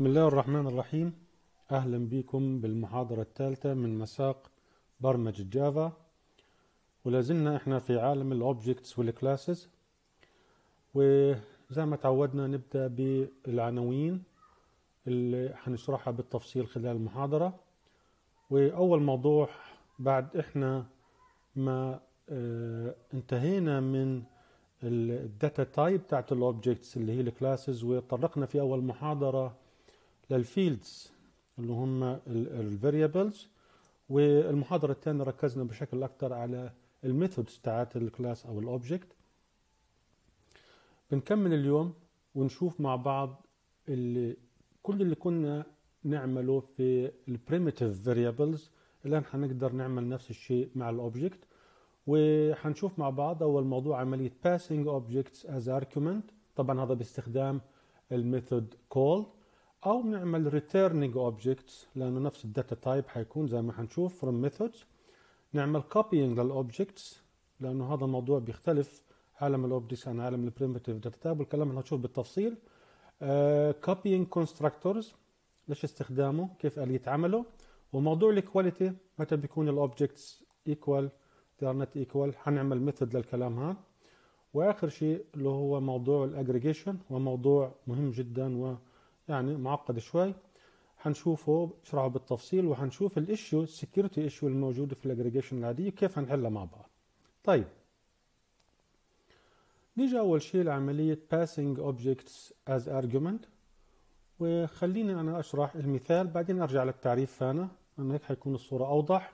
بسم الله الرحمن الرحيم أهلا بكم بالمحاضرة الثالثة من مساق برمجة جافا ولازلنا احنا في عالم الأوبجكتس والكلاسز وزي ما تعودنا نبدأ بالعناوين اللي هنشرحها بالتفصيل خلال المحاضرة وأول موضوع بعد احنا ما آه، انتهينا من الداتا تايب بتاعت الاوبجكتس اللي هي الكلاسز وطرقنا في اول محاضره للفيلدز اللي هم الفاريبلز والمحاضرة الثانية ركزنا بشكل اكثر على الميثودز بتاعت الكلاس أو الأوبجكت بنكمل اليوم ونشوف مع بعض اللي كل اللي كنا نعمله في البريميتيف فاريبلز الآن هنقدر نعمل نفس الشيء مع الأوبجكت وحنشوف مع بعض أول موضوع عملية passing objects as argument طبعا هذا باستخدام الميثود call او نعمل returning objects لانه نفس الداتا تايب حيكون زي ما حنشوف from methods نعمل copying للاوبجكتس لانه هذا الموضوع بيختلف عالم الاوبجكتس عن عالم البريمتيف داتا تايب والكلام اللي هنشوف بالتفصيل آه copying constructors ليش استخدامه كيف آلية عمله وموضوع الكواليتي متى بيكون الاوبجكتس ايكوال they are not equal حنعمل ميثود للكلام هذا واخر شيء اللي هو موضوع الاجريجيشن وموضوع مهم جدا و يعني معقد شوي حنشوفه اشرحه بالتفصيل وحنشوف الايشيو السكيورتي ايشيو الموجوده في الاجريجيشن العاديه كيف هنحلها مع بعض طيب نيجي اول شيء لعمليه passing objects as argument وخليني انا اشرح المثال بعدين ارجع للتعريف فانا انا هيك حيكون الصوره اوضح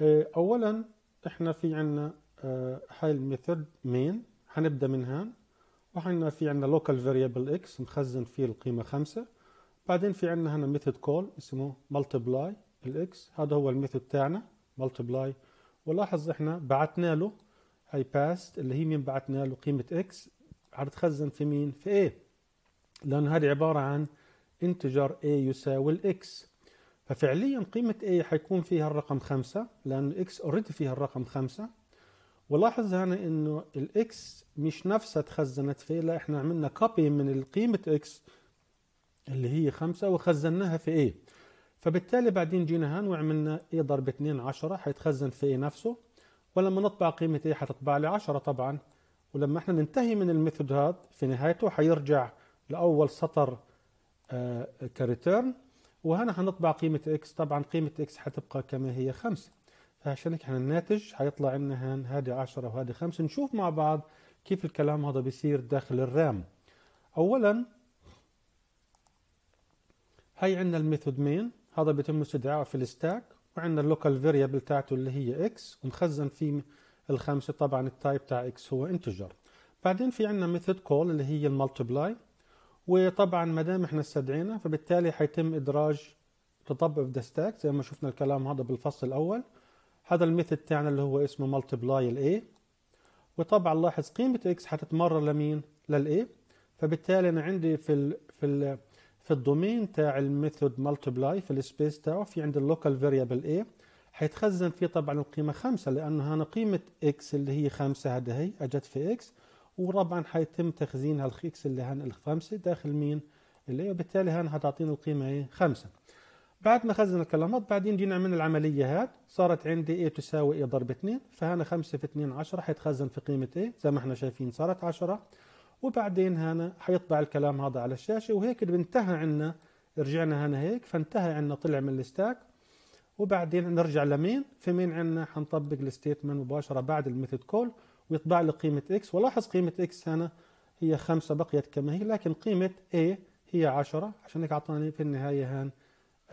اولا احنا في عنا آه، هاي الميثود مين حنبدا من هان وحنا في عندنا local variable x مخزن فيه القيمة خمسة بعدين في عندنا هنا ميثود كول اسمه multiply الاكس هذا هو الميثود تاعنا multiply ولاحظ احنا بعتنا له هاي باست اللي هي مين بعتنا له قيمة اكس هتتخزن في مين في a لأن هذه عبارة عن انتجر a يساوي الاكس ففعليا قيمة a حيكون فيها الرقم خمسة لأن اكس اوريدي فيها الرقم خمسة ولاحظ هنا انه الاكس مش نفسها تخزنت في لا احنا عملنا كوبي من القيمة اكس اللي هي خمسة وخزناها في ايه فبالتالي بعدين جينا هان وعملنا ايه ضرب 2 10 حيتخزن في ايه نفسه ولما نطبع قيمة ايه حتطبع لي 10 طبعا ولما احنا ننتهي من الميثود هذا في نهايته حيرجع لاول سطر آه، كريتيرن وهنا هنطبع قيمة اكس طبعا قيمة اكس حتبقى كما هي خمسة فعشان هيك احنا الناتج حيطلع لنا هان هذه 10 وهذه 5 نشوف مع بعض كيف الكلام هذا بيصير داخل الرام اولا هي عندنا الميثود مين هذا بيتم استدعائه في الستاك وعندنا اللوكال فيريبل تاعته اللي هي اكس ومخزن فيه الخمسه طبعا التايب تاع اكس هو انتجر بعدين في عندنا ميثود كول اللي هي المالتيبلاي وطبعا ما دام احنا استدعينا فبالتالي حيتم ادراج تطبق في ذا ستاك زي ما شفنا الكلام هذا بالفصل الاول هذا الميثود تاعنا اللي هو اسمه مالتبلاي الاي وطبعا لاحظ قيمه اكس حتتمرر لمين للاي فبالتالي انا عندي في ال في ال في الدومين تاع الميثود مالتبلاي في السبيس تاعه في عندي اللوكال فاريبل اي حيتخزن فيه طبعا القيمة خمسة لأنه هنا قيمة إكس اللي هي خمسة هذه هي أجت في إكس وطبعا حيتم تخزينها الإكس اللي هن الخمسة داخل مين اللي وبالتالي هن حتعطيني القيمة إيه خمسة بعد ما خزن الكلمات بعدين جينا عملنا العملية هاد صارت عندي A تساوي A ضرب 2 فهنا 5 في 2 10 حيتخزن في قيمة A زي ما احنا شايفين صارت 10 وبعدين هنا حيطبع الكلام هذا على الشاشة وهيك بنتهى عنا رجعنا هنا هيك فانتهى عنا طلع من الستاك وبعدين نرجع لمين في مين عنا حنطبق الستيتمنت مباشرة بعد الميثود كول ويطبع لي قيمة X ولاحظ قيمة X هنا هي 5 بقيت كما هي لكن قيمة A هي 10 عشان هيك أعطاني في النهاية هان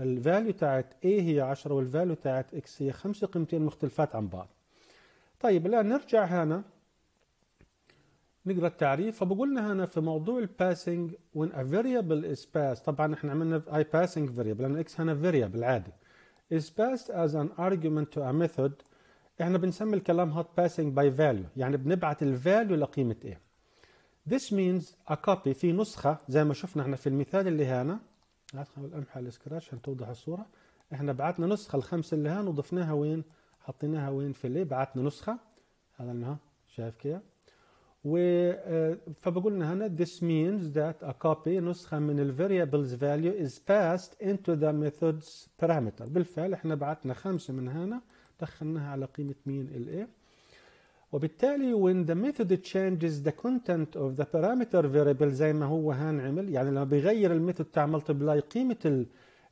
الفاليو تاعت A هي 10 والفاليو تاعت X هي 5 قيمتين مختلفات عن بعض طيب الآن نرجع هنا نقرا التعريف فبقولنا هنا في موضوع الباسنج when a variable is passed طبعا احنا عملنا I passing variable لأن X هنا variable عادي is passed as an argument to a method احنا بنسمي الكلام هات passing by value يعني بنبعت الفاليو لقيمة A This means a copy في نسخة زي ما شفنا احنا في المثال اللي هنا هات امحى السكراتش عشان توضح الصوره احنا بعتنا نسخه الخمسه اللي هان وضفناها وين حطيناها وين في اللي بعتنا نسخه هذا انها شايف كده و آه، فبقولنا هنا this means that a copy نسخة من ال variables value is passed into the methods parameter بالفعل احنا بعتنا خمسة من هنا دخلناها على قيمة مين ال a وبالتالي when the method changes the content of the parameter variable زي ما هو هان عمل يعني لما بيغير الميثود تاع multiply قيمة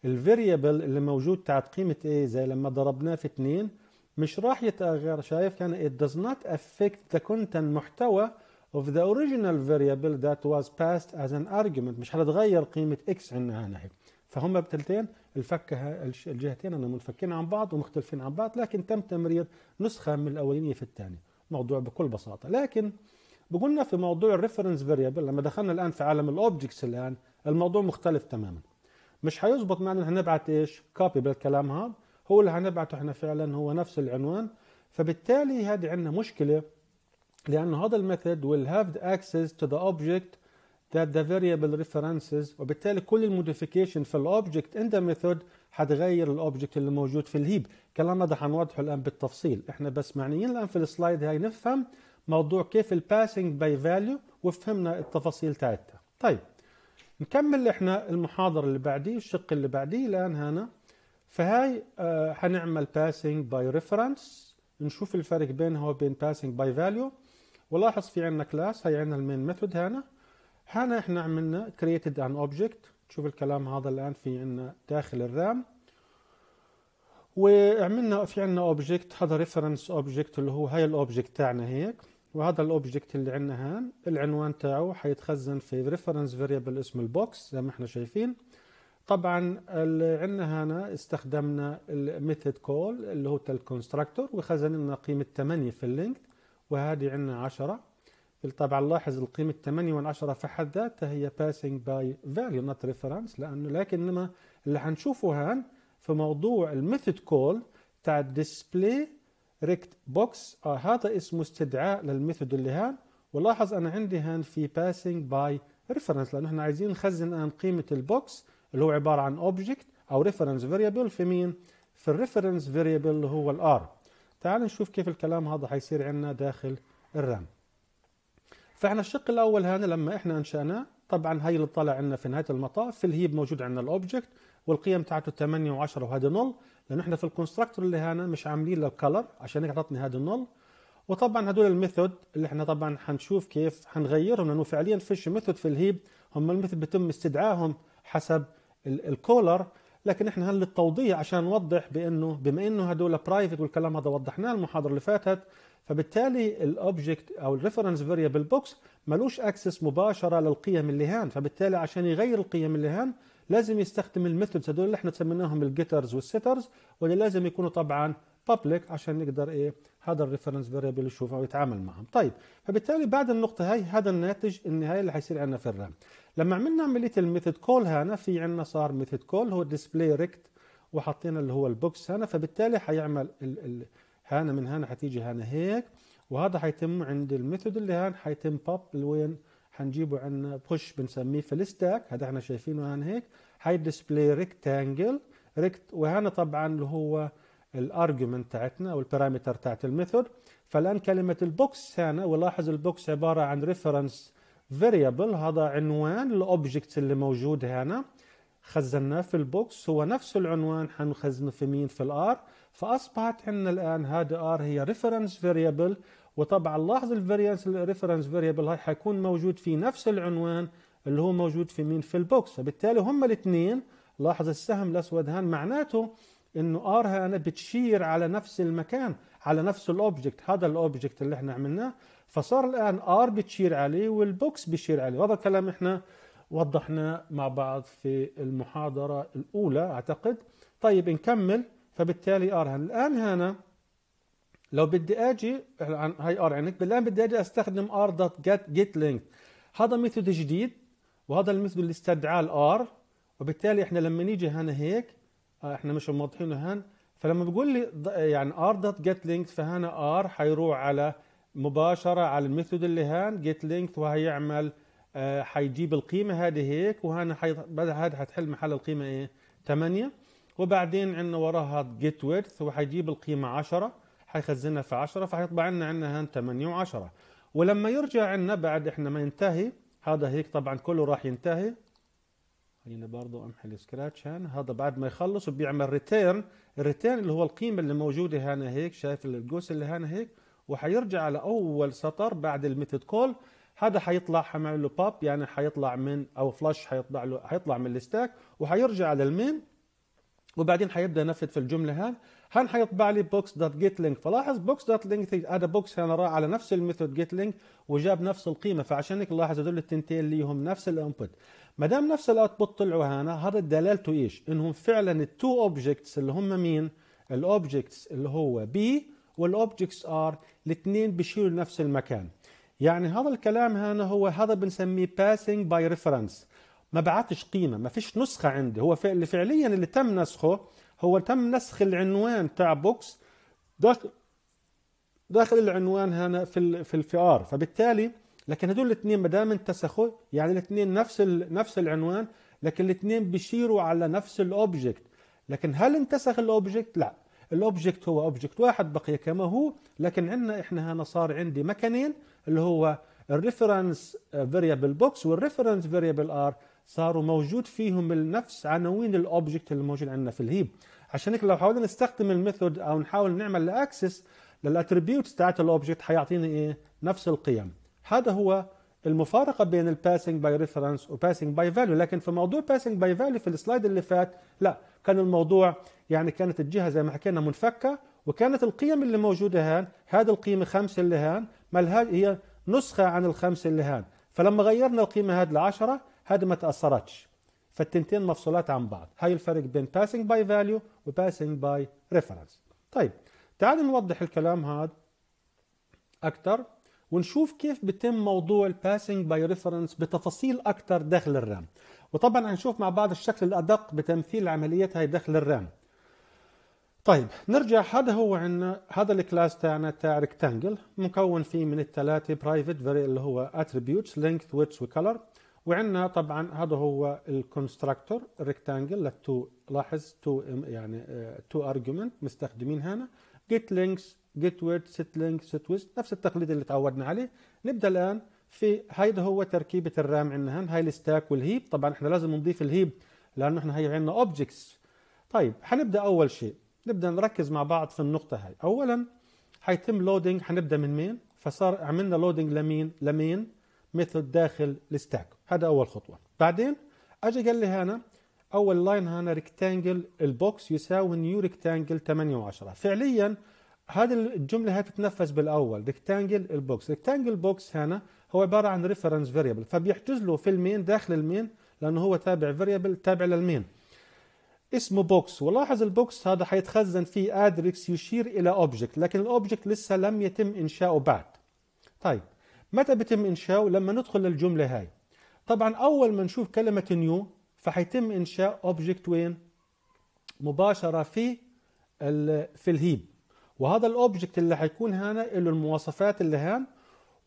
variable اللي موجود تاعت قيمة A زي لما ضربناه في 2 مش راح يتغير شايف كان it does not affect the content محتوى of the original variable that was passed as an argument مش حتتغير قيمة X عندنا هنا هي فهم بتلتين الفكة الجهتين أنا منفكين عن بعض ومختلفين عن بعض لكن تم تمرير نسخة من الأولانية في الثانية موضوع بكل بساطه لكن بقولنا في موضوع الريفرنس فاريبل لما دخلنا الان في عالم الاوبجكتس الان الموضوع مختلف تماما مش هيظبط معنا هنبعت ايش كوبي بالكلام هذا هو اللي هنبعته احنا فعلا هو نفس العنوان فبالتالي هذه عندنا مشكله لانه هذا الميثود will have the access to the object that the variable references وبالتالي كل الموديفيكيشن في الاوبجكت ان ذا ميثود حتغير الاوبجكت اللي موجود في الهيب كلامنا ده حنوضحه الان بالتفصيل احنا بس معنيين الان في السلايد هاي نفهم موضوع كيف الباسنج باي فاليو وفهمنا التفاصيل تاعتها طيب نكمل احنا المحاضرة اللي بعديه الشق اللي بعديه الان هنا فهاي آه هنعمل باسنج باي ريفرنس نشوف الفرق بينها وبين باسنج باي فاليو ولاحظ في عندنا كلاس هي عندنا المين ميثود هنا هنا احنا عملنا created an object شوف الكلام هذا الآن في عنا داخل الرام وعملنا في عنا object هذا reference object اللي هو هاي الاوبجكت تاعنا هيك وهذا الاوبجكت اللي عندنا هان العنوان تاعه حيتخزن في reference variable اسمه البوكس زي ما احنا شايفين طبعا اللي عندنا هنا استخدمنا الميثود كول اللي هو الكونستراكتور وخزن لنا قيمه 8 في اللينك وهذه عندنا 10 طبعا لاحظ القيمة 8 و10 في حد ذاتها هي passing by value not reference لأنه لكن لما اللي حنشوفه هان في موضوع الميثود كول تاع display ريكت بوكس آه هذا اسمه استدعاء للميثود اللي هان ولاحظ أنا عندي هان في passing by reference لأنه احنا عايزين نخزن الآن قيمة البوكس اللي هو عبارة عن object أو reference variable في مين؟ في الريفرنس variable اللي هو الار تعال نشوف كيف الكلام هذا حيصير عندنا داخل الرام فاحنا الشق الاول هنا لما احنا انشاناه طبعا هاي اللي طلع عندنا في نهايه المطاف في الهيب موجود عندنا الاوبجكت والقيم تاعته 8 و10 وهذا نول لانه احنا في الكونستراكتور اللي هنا مش عاملين له كلر عشان هيك عطتني هذا النول وطبعا هدول الميثود اللي احنا طبعا حنشوف كيف حنغيرهم لانه فعليا فيش ميثود في الهيب هم الميثود بيتم استدعائهم حسب الكولر لكن احنا هل للتوضيح عشان نوضح بانه بما انه هدول برايفت والكلام هذا وضحناه المحاضره اللي فاتت فبالتالي الاوبجكت او الريفرنس فاريبل بوكس ملوش اكسس مباشره للقيم اللي هان فبالتالي عشان يغير القيم اللي هان لازم يستخدم الميثودز هذول اللي احنا سميناهم الجيترز والسيترز واللي لازم يكونوا طبعا بابليك عشان نقدر ايه هذا الريفرنس فاريبل يشوفها ويتعامل معهم طيب فبالتالي بعد النقطه هاي هذا الناتج النهائي اللي حيصير عندنا في الرام لما عملنا عمليه الميثود كول هنا في عندنا صار ميثود كول هو ديسبلاي ريكت وحطينا اللي هو البوكس هنا فبالتالي حيعمل ال ال هنا من هنا حتيجي هنا هيك وهذا حيتم عند الميثود اللي هان حيتم بوب لوين حنجيبه عندنا بوش بنسميه في الستاك هذا احنا شايفينه هان هيك حي ديسبلاي ريكتانجل ريكت وهنا طبعا اللي هو الارجيومنت تاعتنا او البارامتر تاعت الميثود فالان كلمه البوكس هنا ولاحظ البوكس عباره عن ريفرنس فاريبل هذا عنوان الاوبجكت اللي موجود هنا خزناه في البوكس هو نفس العنوان حنخزنه في مين في الار فاصبحت عندنا الان هذا ار هي ريفرنس فاريبل وطبعا لاحظ الفاريانس الريفرنس فاريبل هاي حيكون موجود في نفس العنوان اللي هو موجود في مين في البوكس فبالتالي هم الاثنين لاحظ السهم الاسود هان معناته انه ار هان بتشير على نفس المكان على نفس الاوبجكت هذا الاوبجكت اللي احنا عملناه فصار الان ار بتشير عليه والبوكس بيشير عليه هذا الكلام احنا وضحناه مع بعض في المحاضره الاولى اعتقد طيب نكمل فبالتالي ار هن الان هنا لو بدي اجي هاي ار عندك الان بدي اجي استخدم ار دوت جيت جيت لينك هذا ميثود جديد وهذا الميثود اللي استدعاه الار وبالتالي احنا لما نيجي هنا هيك آه، احنا مش موضحينه هان فلما بقول لي يعني ار دوت جيت لينك فهنا ار حيروح على مباشره على الميثود اللي هان جيت لينك وهيعمل آه، حيجيب القيمه هذه هيك وهنا هذا حتحل محل القيمه ايه 8 وبعدين عندنا وراها جيت ويرث وحيجيب القيمه 10 حيخزنها في 10 فحيطبع لنا عندنا هان 8 و10 ولما يرجع عندنا بعد احنا ما ينتهي هذا هيك طبعا كله راح ينتهي خلينا برضه امحي السكراتش هان هذا بعد ما يخلص وبيعمل ريتيرن الريتيرن اللي هو القيمه اللي موجوده هنا هيك شايف القوس اللي هنا هيك وحيرجع على اول سطر بعد الميثود كول هذا حيطلع حنعمل له باب يعني حيطلع من او فلاش حيطلع له حيطلع من الستاك وحيرجع للمين وبعدين حيبدا ينفذ في الجمله هان هان حيطبع لي بوكس دوت جيت لينك فلاحظ بوكس دوت لينك هذا بوكس هنا راح على نفس الميثود جيت لينك وجاب نفس القيمه فعشان هيك لاحظ هذول التنتين اللي هم نفس الانبوت ما دام نفس الاوتبوت طلعوا هنا هذا دلالته ايش انهم فعلا التو اوبجكتس اللي هم مين الاوبجكتس اللي هو بي والاوبجكتس ار الاثنين بيشيلوا نفس المكان يعني هذا الكلام هنا هو هذا بنسميه باسنج باي ريفرنس ما بعتش قيمة ما فيش نسخة عندي هو فعل فعليا اللي تم نسخه هو تم نسخ العنوان تاع بوكس داخل داخل العنوان هنا في ال في الفئار ار فبالتالي لكن هدول الاثنين ما دام انتسخوا يعني الاثنين نفس نفس العنوان لكن الاثنين بيشيروا على نفس الاوبجكت لكن هل انتسخ الاوبجكت لا الاوبجكت هو اوبجكت واحد بقي كما هو لكن عندنا احنا هنا صار عندي مكانين اللي هو الريفرنس فيريبل بوكس والريفرنس فيريبل ار صاروا موجود فيهم النفس عناوين الاوبجكت اللي موجود عندنا في الهيب عشان هيك لو حاولنا نستخدم الميثود او نحاول نعمل اكسس للاتريبيوتس تاعت الاوبجكت حيعطينا ايه نفس القيم هذا هو المفارقه بين الباسنج باي ريفرنس وباسنج باي فاليو لكن في موضوع باسنج باي فاليو في السلايد اللي فات لا كان الموضوع يعني كانت الجهه زي ما حكينا منفكه وكانت القيم اللي موجوده هان هذه القيمه خمسه اللي هان ما هي نسخه عن الخمسه اللي هان فلما غيرنا القيمه هذه ل 10 هذه ما تاثرتش فالتنتين مفصولات عن بعض هاي الفرق بين باسنج باي فاليو وباسنج باي ريفرنس طيب تعال نوضح الكلام هذا اكثر ونشوف كيف بتم موضوع الباسنج باي ريفرنس بتفاصيل اكثر داخل الرام وطبعا هنشوف مع بعض الشكل الادق بتمثيل عمليات هاي داخل الرام طيب نرجع هذا هو عندنا هذا الكلاس تاعنا تاع ريكتانجل مكون فيه من الثلاثه برايفت اللي هو اتريبيوتس لينث ويدث وكلر وعندنا طبعا هذا هو الكونستراكتور ريكتانجل للتو لاحظ تو يعني تو آه، ارجيومنت مستخدمين هنا جيت لينكس جيت ويرد سيت لينك سيت ويست نفس التقليد اللي تعودنا عليه نبدا الان في هيدا هو تركيبه الرام عندنا هان هاي الستاك والهيب طبعا احنا لازم نضيف الهيب لانه احنا هي عندنا اوبجكتس طيب حنبدا اول شيء نبدا نركز مع بعض في النقطه هاي اولا حيتم لودنج حنبدا من مين فصار عملنا لودنج لمين لمين ميثود داخل الستاك هذا اول خطوه بعدين اجى قال لي هنا اول لاين هنا ريكتانجل البوكس يساوي نيو ريكتانجل 8 و10 فعليا هذه الجمله هي تتنفس بالاول ريكتانجل البوكس ريكتانجل بوكس هنا هو عباره عن ريفرنس فاريبل فبيحجز له في المين داخل المين لانه هو تابع فاريبل تابع للمين اسمه بوكس ولاحظ البوكس هذا حيتخزن فيه ادريكس يشير الى اوبجكت لكن الاوبجكت لسه لم يتم انشاؤه بعد طيب متى بيتم انشاؤه لما ندخل للجمله هاي طبعا اول ما نشوف كلمه نيو فحيتم انشاء اوبجكت وين مباشره في في الهيب وهذا الاوبجكت اللي حيكون هنا له المواصفات اللي هان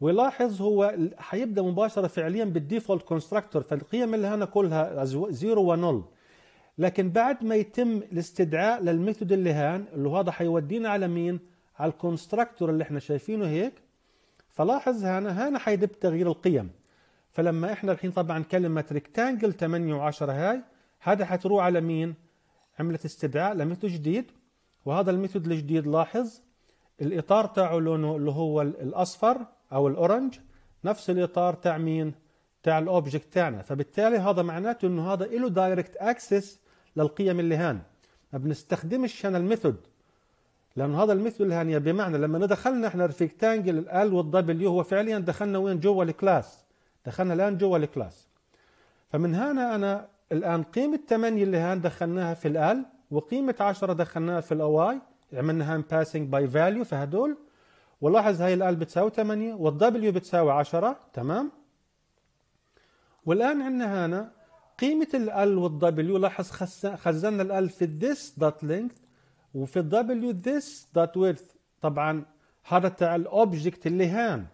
ولاحظ هو حيبدا مباشره فعليا بالديفولت كونستراكتور فالقيم اللي هنا كلها 0 و0 لكن بعد ما يتم الاستدعاء للميثود اللي هان اللي هذا حيودينا على مين على الكونستراكتور اللي احنا شايفينه هيك فلاحظ هنا هنا حيدب تغيير القيم فلما احنا الحين طبعا كلمة ريكتانجل 8 و10 هاي هذا حتروح على مين؟ عملت استدعاء لميثود جديد وهذا الميثود الجديد لاحظ الاطار تاعه لونه اللي هو الاصفر او الاورنج نفس الاطار تاع مين؟ تاع الاوبجكت تاعنا فبالتالي هذا معناته انه هذا له دايركت اكسس للقيم اللي هان ما بنستخدمش هنا الميثود لانه هذا الميثود اللي هان بمعنى لما دخلنا احنا الريكتانجل ال والدبليو هو فعليا دخلنا وين جوا الكلاس دخلنا الآن جوا الكلاس فمن هنا أنا الآن قيمة 8 اللي هان دخلناها في الال وقيمة 10 دخلناها في الاواي عملنا هان باسنج باي فاليو فهدول ولاحظ هاي الال بتساوي 8 والدبليو بتساوي 10 تمام والآن عندنا هنا قيمة ال والدبليو لاحظ خزنا ال في this dot length وفي الدبليو this dot width طبعا هذا تاع الاوبجكت اللي هان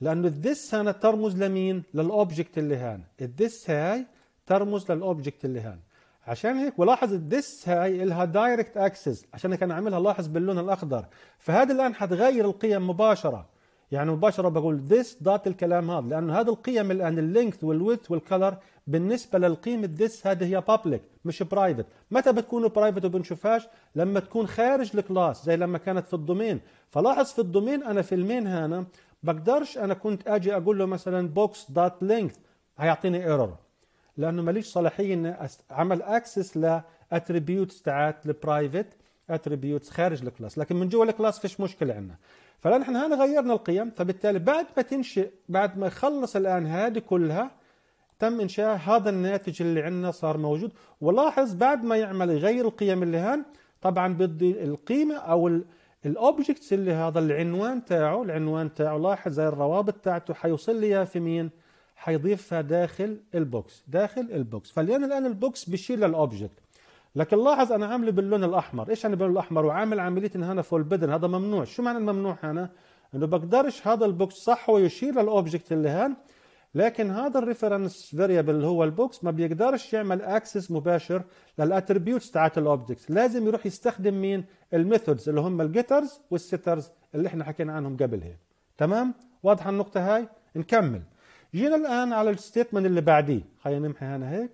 لأنه الذس هنا ترمز لمين؟ للأوبجكت اللي هان الذس هاي ترمز للأوبجكت اللي هان عشان هيك ولاحظ الدس هاي إلها دايركت اكسس عشان هيك انا عاملها لاحظ باللون الاخضر فهذا الان حتغير القيم مباشره يعني مباشره بقول ذس دوت الكلام هذا لانه هذه القيم الان اللينث والويدث والكلر بالنسبه للقيمه ذس هذه هي بابليك مش برايفت متى بتكون برايفت وبنشوفهاش لما تكون خارج الكلاس زي لما كانت في الدومين فلاحظ في الدومين انا في المين هنا بقدرش انا كنت اجي اقول له مثلا بوكس دوت لينث هيعطيني ايرور لانه ماليش صلاحيه ان اعمل اكسس لاتريبيوتس تاعت البرايفت اتريبيوتس خارج الكلاس لكن من جوا الكلاس فيش مشكله عندنا فالان احنا هنا غيرنا القيم فبالتالي بعد ما تنشئ بعد ما يخلص الان هذه كلها تم انشاء هذا الناتج اللي عندنا صار موجود ولاحظ بعد ما يعمل يغير القيم اللي هان طبعا بدي القيمه او الاوبجكتس اللي هذا العنوان تاعه العنوان تاعه لاحظ زي الروابط تاعته حيوصل لي في مين حيضيفها داخل البوكس داخل البوكس فالان الان البوكس بيشيل للاوبجكت لكن لاحظ انا عامله باللون الاحمر ايش انا يعني باللون الاحمر وعامل عمليه ان هنا فول بدن هذا ممنوع شو معنى الممنوع هنا انه بقدرش هذا البوكس صح ويشيل الاوبجكت للاوبجكت اللي هان لكن هذا الريفرنس فاريبل اللي هو البوكس ما بيقدرش يعمل اكسس مباشر للاتريبيوتس تاعت الاوبجكتس لازم يروح يستخدم مين الميثودز اللي هم الجيترز والسيترز اللي احنا حكينا عنهم قبل هيك تمام واضحه النقطه هاي نكمل جينا الان على الستيتمنت اللي بعديه خلينا نمحي هنا هيك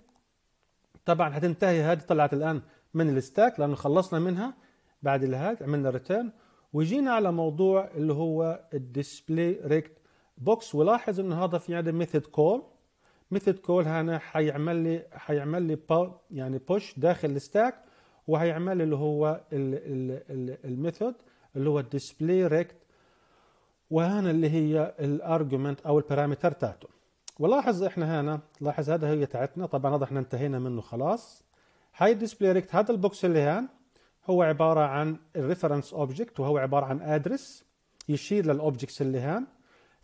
طبعا هتنتهي هذه طلعت الان من الستاك لانه خلصنا منها بعد اللي عملنا ريتيرن وجينا على موضوع اللي هو الديسبلاي ريكت بوكس ولاحظ انه هذا في عندي ميثود كول ميثود كول هنا حيعمل لي حيعمل لي يعني بوش داخل الستاك وهيعمل اللي هو الميثود اللي هو الديسبلاي ريكت وهنا اللي هي الارجيومنت او البارامتر تاعته ولاحظ احنا هنا لاحظ هذا هي تاعتنا طبعا هذا احنا انتهينا منه خلاص هاي الديسبلاي ريكت هذا البوكس اللي هان هو عباره عن الريفرنس اوبجكت وهو عباره عن ادرس يشير للاوبجكتس اللي هان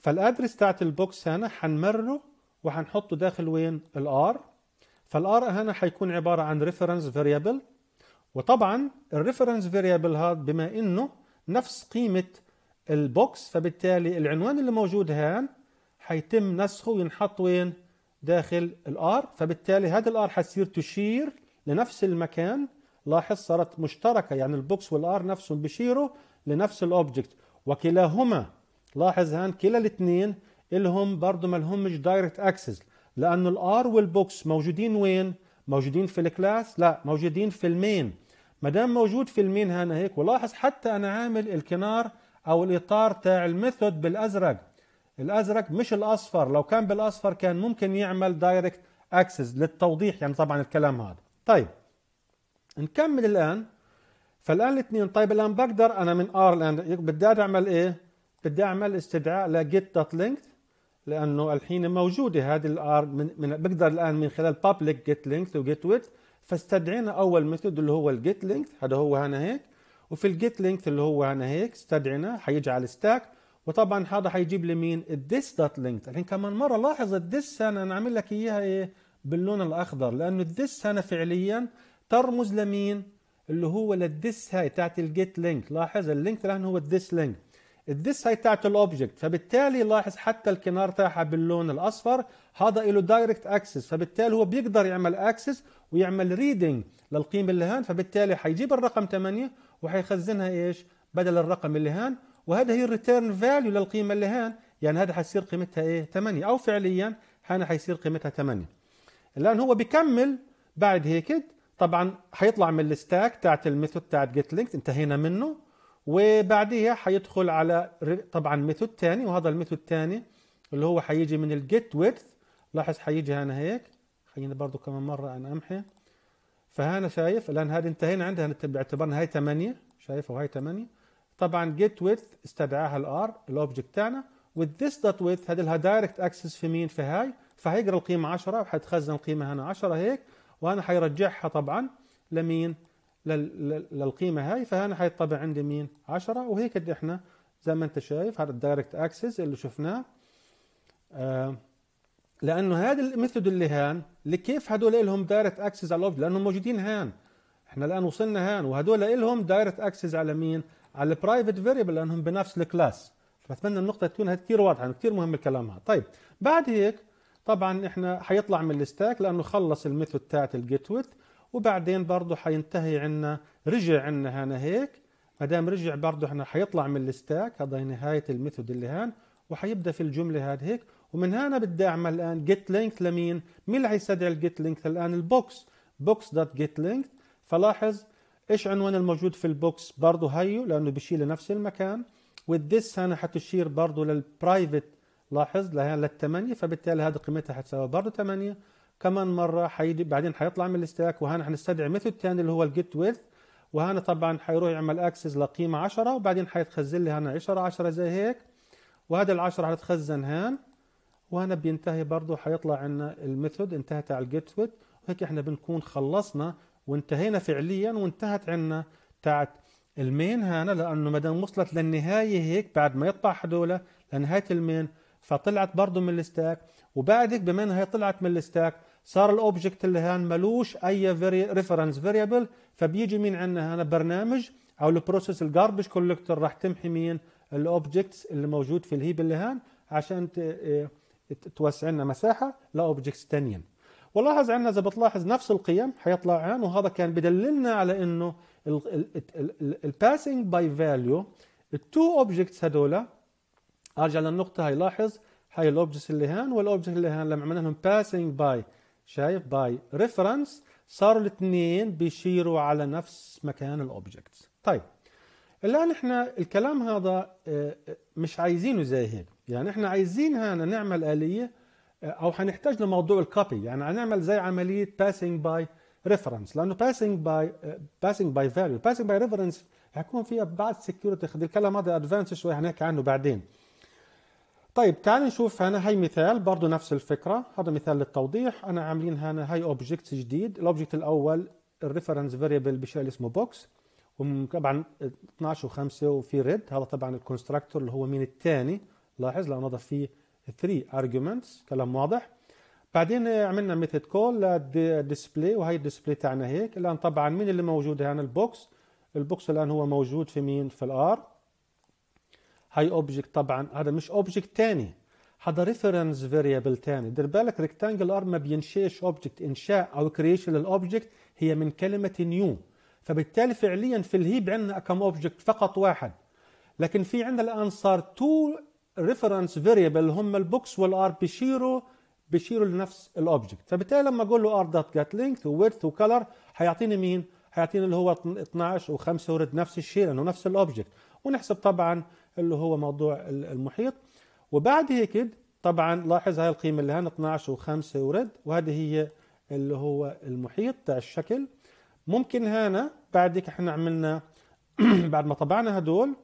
فالادرس بتاعت البوكس هنا هنمرره وهنحطه داخل وين الار فالار هنا هيكون عباره عن ريفرنس فاريبل وطبعا الريفرنس فاريبل هذا بما انه نفس قيمه البوكس فبالتالي العنوان اللي موجود هان هيتم نسخه وينحط وين داخل الار فبالتالي هذا الار حتصير تشير لنفس المكان لاحظ صارت مشتركه يعني البوكس والار نفسهم بيشيروا لنفس الاوبجكت وكلاهما لاحظ هان كلا الاثنين الهم برضه ما لهمش دايركت اكسس لانه الار والبوكس موجودين وين موجودين في الكلاس لا موجودين في المين ما دام موجود في المين هنا هيك ولاحظ حتى انا عامل الكنار او الاطار تاع الميثود بالازرق الازرق مش الاصفر لو كان بالاصفر كان ممكن يعمل دايركت اكسس للتوضيح يعني طبعا الكلام هذا طيب نكمل الان فالان الاثنين طيب الان بقدر انا من ار الان بدي اعمل ايه بدي اعمل استدعاء لجيت دوت لينكد لانه الحين موجوده هذه الار من, من بقدر الان من خلال public جيت لينكد وجيت ويت فاستدعينا اول ميثود اللي هو الجيت لينكد هذا هو هنا هيك وفي الجيت لينكد اللي هو هنا هيك استدعينا حيجي على الستاك وطبعا هذا حيجيب لي مين الديس دوت لينكد الحين كمان مره لاحظ الديس انا نعمل لك اياها ايه باللون الاخضر لانه الديس هنا فعليا ترمز لمين اللي هو للديس هاي تاعت الجيت لينك لاحظ اللينك الان هو الديس لينك الديس هي بتاعت الاوبجكت فبالتالي لاحظ حتى الكنار تاعها باللون الاصفر هذا له دايركت اكسس فبالتالي هو بيقدر يعمل اكسس ويعمل ريدنج للقيمه اللي هان فبالتالي حيجيب الرقم 8 وحيخزنها ايش بدل الرقم اللي هان وهذا هي الريتيرن فاليو للقيمه اللي هان يعني هذا حيصير قيمتها ايه 8 او فعليا هنا حيصير قيمتها 8 الان هو بيكمل بعد هيك طبعا حيطلع من الستاك تاعت الميثود تاعت جيت لينك انتهينا منه وبعديها حيدخل على طبعا ميثود ثاني وهذا الميثود الثاني اللي هو حيجي من الجيت ويدث لاحظ حيجي هنا هيك خليني برضو كمان مرة أنا أمحي فهنا شايف الآن هذه انتهينا عندها باعتبارنا هاي 8 شايف وهي 8 طبعا جيت ويدث استدعاها الار الأوبجكت تاعنا والذس دوت ويدث هذه لها دايركت اكسس في مين في هاي فهيقرا القيمة 10 وحتخزن القيمة هنا 10 هيك وأنا حيرجعها طبعا لمين للقيمه هاي فهنا حيطبع عندي مين 10 وهيك قد احنا زي ما انت شايف هذا الدايركت اكسس اللي شفناه آه لانه هذا الميثود اللي هان لكيف هدول لهم دايركت اكسس على الاوبجكت لانهم موجودين هان احنا الان وصلنا هان وهدول لهم دايركت اكسس على مين على البرايفت فيريبل لانهم بنفس الكلاس فاتمنى النقطه تكون كثير واضحه يعني كثير مهم الكلام هذا طيب بعد هيك طبعا احنا حيطلع من الستاك لانه خلص الميثود تاعت الجيت ويت وبعدين برضه حينتهي عنا رجع عنا هنا هيك ما دام رجع برضه احنا حيطلع من الستاك هذا نهايه الميثود اللي هان وحيبدا في الجمله هاد هيك ومن هنا بدي اعمل الان جيت لينك لمين؟ مين اللي حيستدعي الجيت لينك الان البوكس بوكس دوت جيت لينك فلاحظ ايش عنوان الموجود في البوكس برضه هيو لانه بشيل لنفس المكان والديس هنا حتشير برضه للبرايفت لاحظ لهان للثمانيه فبالتالي هذه قيمتها حتساوي برضه ثمانيه كمان مره حيدي بعدين حيطلع من الاستاك وهنا حنستدعي ميثود ثاني اللي هو الجيت ويذ وهنا طبعا حيروح يعمل اكسس لقيمه 10 وبعدين حيتخزن لي هنا 10 10 زي هيك وهذا ال 10 حتتخزن هان وهنا بينتهي برضه حيطلع عندنا الميثود انتهت على الجيت ويذ وهيك احنا بنكون خلصنا وانتهينا فعليا وانتهت عندنا تاعت المين هنا لانه ما دام وصلت للنهايه هيك بعد ما يطبع هدول لنهايه المين فطلعت برضه من الستاك وبعدك بما انها هي طلعت من الستاك صار الاوبجكت اللي هان ملوش اي ريفرنس فاريبل فبيجي مين عندنا هنا برنامج او البروسيس الجاربج كولكتور راح تمحي مين الاوبجكتس اللي موجود في الهيب اللي هان عشان اه، توسع لنا مساحه لاوبجكتس ثانيين ولاحظ عندنا اذا بتلاحظ نفس القيم حيطلع عن وهذا كان بدللنا على انه الباسنج باي فاليو التو اوبجكتس هذول ارجع للنقطه هاي لاحظ هاي الاوبجكتس اللي هان والاوبجكت اللي هان لما عملنا لهم باسنج باي شايف باي ريفرنس صاروا الاثنين بيشيروا على نفس مكان الاوبجكت طيب الان احنا الكلام هذا آه، آه، مش عايزينه زي هيك يعني احنا عايزين هنا نعمل اليه آه، او هنحتاج لموضوع الكوبي يعني هنعمل زي عمليه باسنج باي ريفرنس لانه باسنج باي باسنج باي فاليو باسنج باي ريفرنس هيكون فيها بعض سكيورتي الكلام هذا ادفانس شوي هنحكي عنه بعدين طيب تعال نشوف هنا هي مثال برضه نفس الفكرة هذا مثال للتوضيح أنا عاملين هنا هي أوبجكت جديد الأوبجكت الأول الريفرنس فاريبل بشكل اسمه بوكس طبعا 12 و5 وفي ريد هذا طبعا الكونستراكتور اللي هو مين الثاني لاحظ لأنه ضف فيه 3 ارجيومنتس كلام واضح بعدين عملنا ميثود كول للديسبلاي وهي الديسبلاي تاعنا هيك الآن طبعا مين اللي موجود هنا البوكس البوكس الآن هو موجود في مين في الآر هاي اوبجكت طبعا هذا مش اوبجكت تاني هذا ريفرنس فيريبل تاني دير بالك ريكتانجل ار ما بينشئش اوبجكت انشاء او كريشن للاوبجكت هي من كلمه نيو فبالتالي فعليا في الهيب عندنا كم اوبجكت فقط واحد لكن في عندنا الان صار تو ريفرنس فيريبل هم البوكس والار بيشيروا بيشيروا لنفس الاوبجكت فبالتالي لما اقول له ار دوت جت لينث وورث وكلر هيعطيني مين؟ هيعطيني اللي هو 12 و5 ورد نفس الشيء لانه نفس الاوبجكت ونحسب طبعا اللي هو موضوع المحيط وبعد هيك طبعا لاحظ هاي القيمة اللي هان 12 و5 ورد وهذه هي اللي هو المحيط تاع الشكل ممكن هنا بعد هيك احنا عملنا بعد ما طبعنا هدول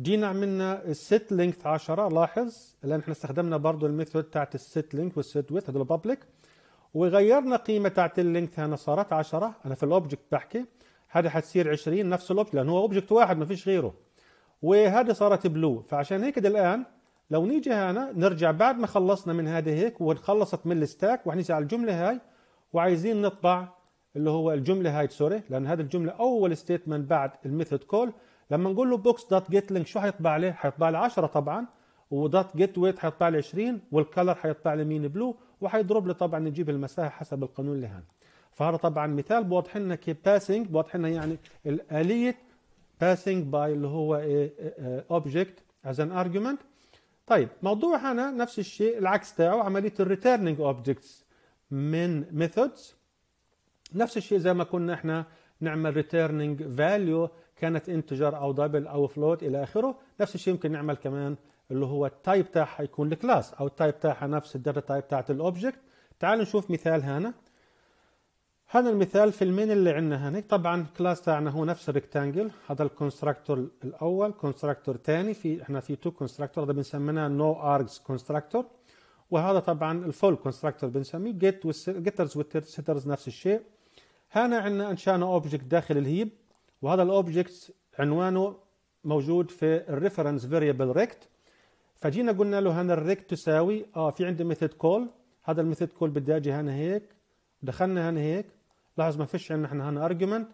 جينا عملنا الست لينكث 10 لاحظ لان احنا استخدمنا برضه الميثود تاعت الست لينك والست ويث هدول بابليك وغيرنا قيمه تاعت اللينكث هنا صارت 10 انا في الاوبجكت بحكي هذا حتصير 20 نفس الاوبجكت لان هو اوبجكت واحد ما فيش غيره وهذه صارت بلو فعشان هيك الآن لو نيجي هنا نرجع بعد ما خلصنا من هذه هيك وخلصت من الستاك وحنيجي على الجملة هاي وعايزين نطبع اللي هو الجملة هاي سوري لأن هذه الجملة أول ستيتمنت بعد الميثود كول لما نقول له بوكس دوت جيت لينك شو حيطبع لي؟ حيطبع لي 10 طبعا ودوت جيت ويت حيطبع لي 20 والكلر حيطبع لي مين بلو وحيضرب لي طبعا نجيب المساحة حسب القانون اللي هنا فهذا طبعا مثال بوضح لنا كيف باسنج بوضح لنا يعني الآلية passing by اللي هو إيه،, إيه،, ايه object as an argument طيب موضوع هنا نفس الشيء العكس تاعه عمليه returning objects من methods نفس الشيء زي ما كنا احنا نعمل returning value كانت انتجر او دبل او float الى اخره نفس الشيء يمكن نعمل كمان اللي هو التايب تاعها يكون الكلاس او التايب تاعها نفس الداتا تايب تاعت الاوبجكت تعال نشوف مثال هنا هذا المثال في المين اللي عندنا هنا طبعا كلاس تاعنا هو نفس الريكتانجل هذا الكونستراكتور الاول كونستراكتور ثاني في احنا في تو كونستراكتور هذا بنسميه نو ارجز كونستراكتور وهذا طبعا الفول كونستراكتور بنسميه جيت والجيترز والسيترز نفس الشيء هنا عندنا انشانا اوبجكت داخل الهيب وهذا الاوبجكت عنوانه موجود في الريفرنس فيريبل ريكت فجينا قلنا له هنا الريكت تساوي اه في عندي ميثود كول هذا الميثود كول بدي اجي هنا هيك دخلنا هنا هيك لاحظ ما فيش عندنا احنا هنا ارجيومنت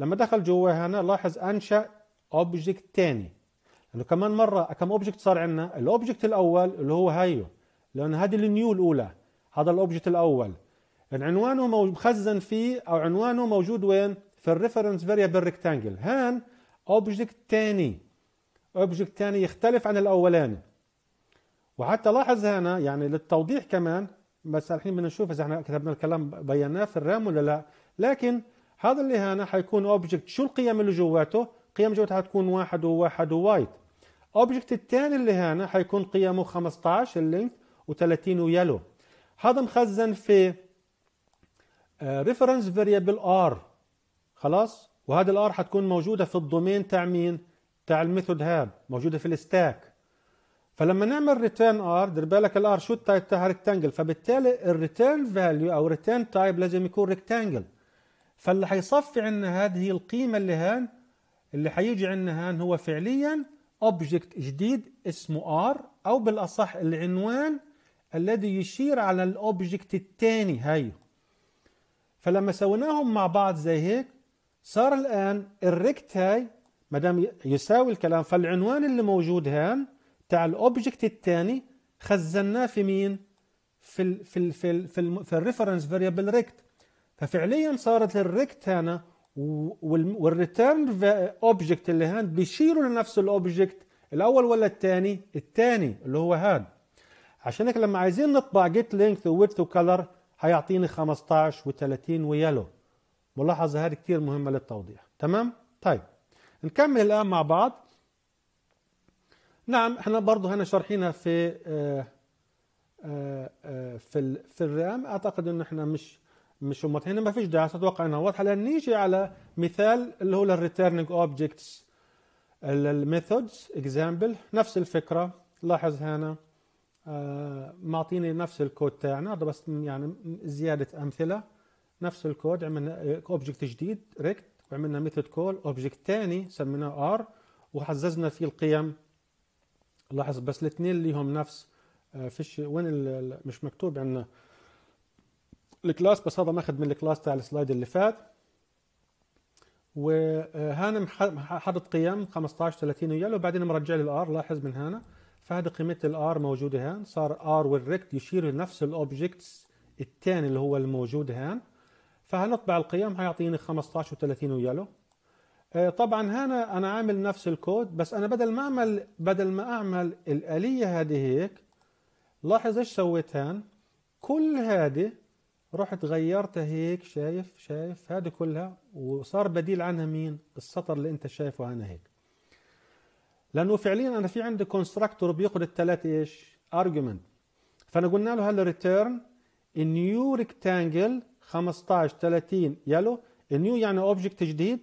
لما دخل جوا هنا لاحظ انشا اوبجكت ثاني لانه كمان مره كم اوبجكت صار عندنا الاوبجكت الاول اللي هو هيو لان هذه النيو الاولى هذا الاوبجكت الاول عنوانه مخزن فيه او عنوانه موجود وين في الريفرنس فاريبل ريكتانجل هان اوبجكت ثاني اوبجكت ثاني يختلف عن الاولاني وحتى لاحظ هنا يعني للتوضيح كمان بس الحين بدنا نشوف اذا احنا كتبنا الكلام بيناه في الرام ولا لا لكن هذا اللي هنا حيكون اوبجكت شو القيم اللي جواته قيم جواتها حتكون واحد وواحد ووايت اوبجكت الثاني اللي هنا حيكون قيمه 15 اللينك و30 ويلو هذا مخزن في ريفرنس فاريبل ار خلاص وهذا الار حتكون موجوده في الدومين تاع مين تاع الميثود هاب موجوده في الستاك فلما نعمل ريتيرن ار دير بالك الار شو التايب تاعها ريكتانجل فبالتالي الريتيرن فاليو او ريتيرن تايب لازم يكون ريكتانجل فاللي حيصفي عندنا هذه القيمة اللي هان اللي حيجي عندنا هان هو فعليا اوبجكت جديد اسمه ار او بالاصح العنوان الذي يشير على الاوبجكت الثاني هاي فلما سويناهم مع بعض زي هيك صار الان الريكت هاي ما دام يساوي الكلام فالعنوان اللي موجود هان تاع الاوبجكت الثاني خزناه في مين في الـ في الـ في الـ في, في الريفرنس فاريبل ريكت ففعليا صارت الريكت هنا والريتيرن اوبجكت اللي هاند بيشيروا لنفس الاوبجكت الاول ولا الثاني الثاني اللي هو هاد عشان هيك لما عايزين نطبع جيت لينث وويدث وكلر هيعطيني 15 و30 ويلو ملاحظه هذه كثير مهمه للتوضيح تمام طيب نكمل الان مع بعض نعم احنا برضه هنا شارحينها في آآ آه، آآ آه، آه، في الـ في الرام اعتقد انه احنا مش مش هم هنا ما فيش داعي اتوقع انها واضحه لان نيجي على مثال اللي هو الريتيرنينج اوبجكتس الميثودز اكزامبل نفس الفكره لاحظ هنا آه معطيني نفس الكود تاعنا بس يعني زياده امثله نفس الكود عملنا اوبجكت جديد ريكت وعملنا ميثود كول اوبجكت ثاني سميناه ار وحززنا فيه القيم لاحظ بس الاثنين ليهم نفس آه فيش وين مش مكتوب عندنا الكلاس بس هذا ماخذ من الكلاس تاع السلايد اللي فات وهنا حاطط قيم 15 30 وياله وبعدين مرجع لي الار لاحظ من هنا فهذه قيمه الار موجوده هان صار ار والريكت يشير لنفس الاوبجكتس الثاني اللي هو الموجود هان فهنطبع القيم هيعطيني 15 و30 وياله آه، طبعا هنا انا عامل نفس الكود بس انا بدل ما اعمل بدل ما اعمل الاليه هذه هيك لاحظ ايش سويت هان كل هذه رحت غيرتها هيك شايف شايف هذه كلها وصار بديل عنها مين السطر اللي انت شايفه هنا هيك لانه فعليا انا في عندي كونستراكتور بياخذ الثلاث ايش ارجيومنت فانا قلنا له هلا ريتيرن النيو ريكتانجل 15 30 يلو النيو يعني اوبجكت جديد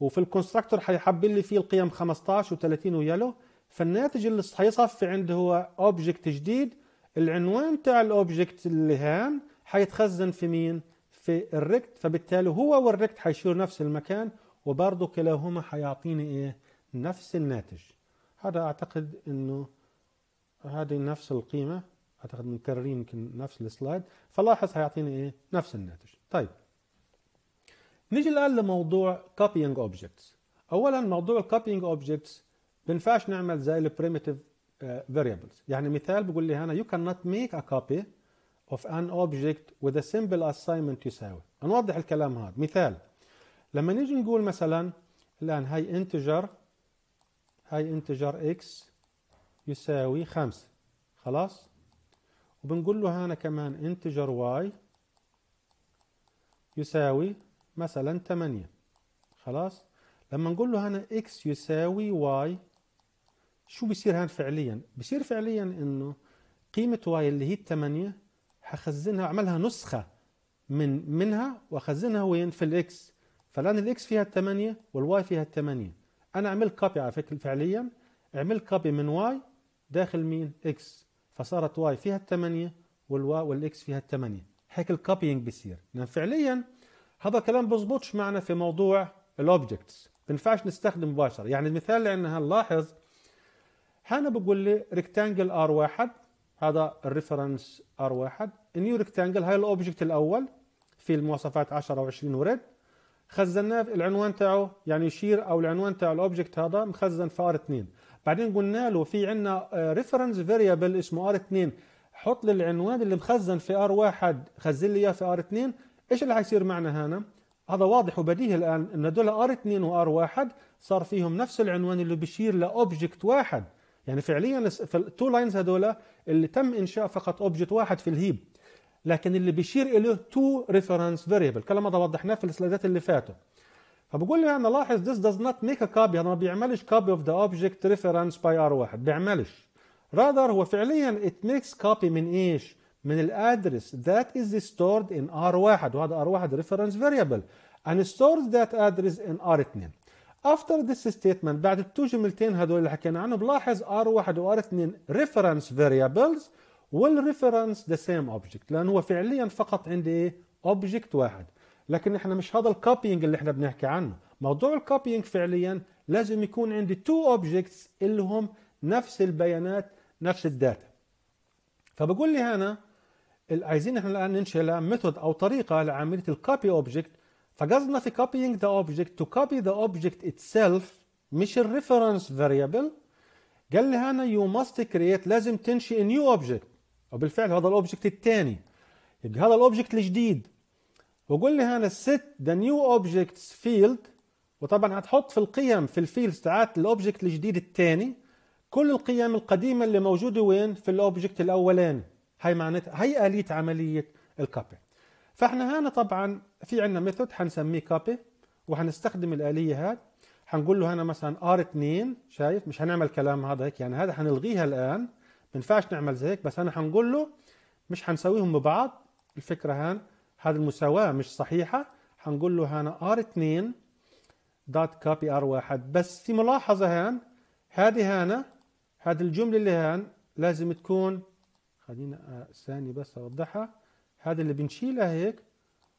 وفي الكونستراكتور حيحبل لي فيه القيم 15 و30 ويلو فالناتج اللي حيصفي عندي هو اوبجكت جديد العنوان تاع الاوبجكت اللي هان حيتخزن في مين في الركت فبالتالي هو والركت حيشير نفس المكان وبرضه كلاهما حيعطيني ايه نفس الناتج هذا اعتقد انه هذه نفس القيمة اعتقد مكررين يمكن نفس السلايد فلاحظ هيعطيني ايه نفس الناتج طيب نيجي الان لموضوع copying objects اولا موضوع copying objects بنفعش نعمل زي البريمتيف فاريبلز آه، يعني مثال بيقول لي هنا يو كان نوت ميك ا كوبي of an object with a simple assignment يساوي نوضح الكلام هذا مثال لما نيجي نقول مثلا الآن هاي انتجر هاي انتجر x يساوي خمسة خلاص وبنقول له هنا كمان انتجر y يساوي مثلا 8 خلاص لما نقول له هنا x يساوي y شو بصير هان فعليا بصير فعليا انه قيمة y اللي هي 8 هخزنها اعملها نسخة من منها واخزنها وين في الاكس فالان الاكس فيها الثمانية والواي فيها الثمانية انا عملت كوبي على فكرة فعليا عملت كوبي من واي داخل مين اكس فصارت واي فيها الثمانية والواي والاكس فيها الثمانية هيك الكوبينج بيصير لان فعليا هذا الكلام بزبطش معنا في موضوع الاوبجكتس بنفعش نستخدم مباشرة يعني المثال اللي عندنا هنلاحظ هنا بقول لي ريكتانجل ار واحد هذا الريفرنس ار 1 النيو ريكتانجل هاي الاوبجكت الاول في المواصفات 10 و20 ورد خزناه العنوان تاعه يعني يشير او العنوان تاع الاوبجكت هذا مخزن في ار 2 بعدين قلنا له في عندنا ريفرنس آه، فيريبل اسمه ار 2 حط لي العنوان اللي مخزن في ار 1 خزن لي اياه في ار 2 ايش اللي حيصير معنا هنا هذا واضح وبديهي الان ان دول ار 2 وار 1 صار فيهم نفس العنوان اللي بيشير لاوبجكت واحد يعني فعليا التو لاينز هذول اللي تم انشاء فقط اوبجكت واحد في الهيب لكن اللي بيشير اله تو ريفرنس فاريبل كلام هذا وضحناه في السلايدات اللي فاتوا فبقول له يعني لاحظ ذس داز نوت ميك ا كوبي ما بيعملش كوبي اوف ذا اوبجكت ريفرنس باي ار واحد بيعملش رادر هو فعليا ات ميكس كوبي من ايش؟ من الادرس ذات از ستورد ان ار واحد وهذا ار واحد ريفرنس فاريبل ان stores ذات ادرس ان ار 2 افتر ذس ستيتمنت بعد التو جملتين هذول اللي حكينا عنهم بلاحظ ار1 وار2 ريفرنس فاريبلز والريفرنس ذا سيم اوبجكت لانه هو فعليا فقط عندي ايه اوبجكت واحد لكن احنا مش هذا الكوبينج اللي احنا بنحكي عنه موضوع الكوبينج فعليا لازم يكون عندي تو اوبجكتس اللي هم نفس البيانات نفس الداتا فبقول لي هنا عايزين احنا الان ننشئ ميثود او طريقه لعمليه الكوبي اوبجكت فجازنا في copying the object to copy the object itself مش الريفرنس variable قال لي هنا you must create لازم تنشئ new object وبالفعل هذا الاوبجكت الثاني يبقى هذا الاوبجكت الجديد وقول لي هنا set the new objects field وطبعا هتحط في القيم في الفيلد تاعت الاوبجكت الجديد الثاني كل القيم القديمه اللي موجوده وين في الاوبجكت الاولاني هي معناتها هي اليه عمليه الكوبي فاحنا هنا طبعا في عندنا ميثود حنسميه كوبي وحنستخدم الاليه هاد حنقول له هنا مثلا ار2 شايف مش هنعمل كلام هذا هيك يعني هذا حنلغيها الان ما ينفعش نعمل زي هيك بس انا حنقول له مش حنسويهم ببعض الفكره هان هذه المساواه مش صحيحه حنقول له هنا ار2 دوت كوبي ار1 بس في ملاحظه هان هذه هنا هذه الجمله اللي هان لازم تكون خلينا ثانيه بس اوضحها هذا اللي بنشيلها هيك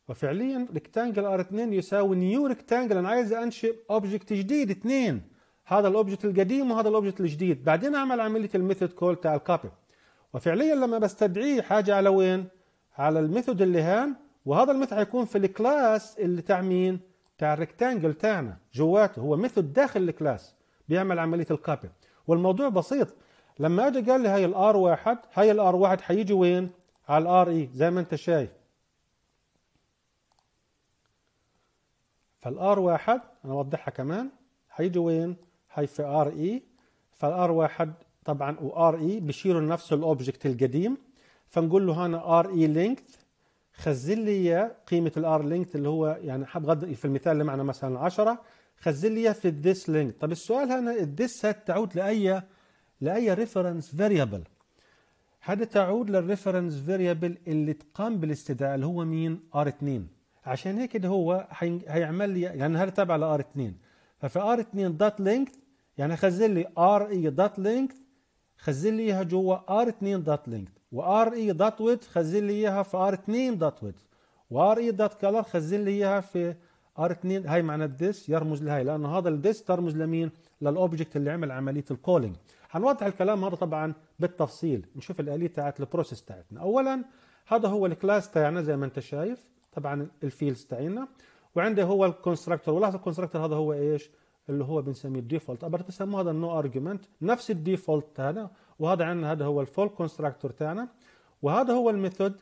وفعليا ريكتانجل ار 2 يساوي نيو ريكتانجل انا عايز انشئ اوبجكت جديد اثنين هذا الاوبجكت القديم وهذا الاوبجكت الجديد بعدين اعمل عمليه الميثود كول تاع الكوبي وفعليا لما بستدعيه حاجه على وين على الميثود اللي هان وهذا الميثود حيكون في الكلاس اللي تاع مين تاع الريكتانجل تاعنا جواته هو ميثود داخل الكلاس بيعمل عمليه الكوبي والموضوع بسيط لما اجى قال لي هاي الار واحد هاي الار واحد حيجي وين على الار اي e. زي ما انت شايف فالار واحد انا اوضحها كمان هيجي وين؟ هي في ار اي فالار واحد طبعا وار اي بشيروا نفس الاوبجكت القديم فنقول له هنا ار اي لينكث خزن لي اياه قيمه الار لينكث اللي هو يعني بغض في المثال اللي معنا مثلا 10 خزن لي اياه في الديس لينك طب السؤال هنا الديس تعود لاي لاي ريفرنس فاريبل هذا تعود للريفرنس فاريبل اللي تقام بالاستدعاء اللي هو مين؟ ار 2 عشان هيك ده هو هيعمل لي يعني هل تابع لار 2 ففي ار 2 دوت لينكث يعني خزن لي ار اي دوت لينكث خزن لي اياها جوا ار 2 دوت لينكث وار اي دوت ويدث خزن لي اياها في ار 2 دوت ويدث وار اي دوت كلر خزن لي اياها في ار 2 هاي معنى الديس يرمز لهي لانه هذا الديس ترمز لمين؟ للاوبجكت اللي عمل عمليه الكولينج حنوضح الكلام هذا طبعا بالتفصيل نشوف الاليه تاعت البروسيس تاعتنا اولا هذا هو الكلاس تاعنا زي ما انت شايف طبعا الفيلدز تاعينا وعنده هو الكونستراكتور ولاحظ الكونستراكتور هذا هو ايش اللي هو بنسميه الديفولت ابر بسموه هذا النو ارجيومنت نفس الديفولت تاعنا وهذا عندنا هذا هو الفول كونستراكتور تاعنا وهذا هو الميثود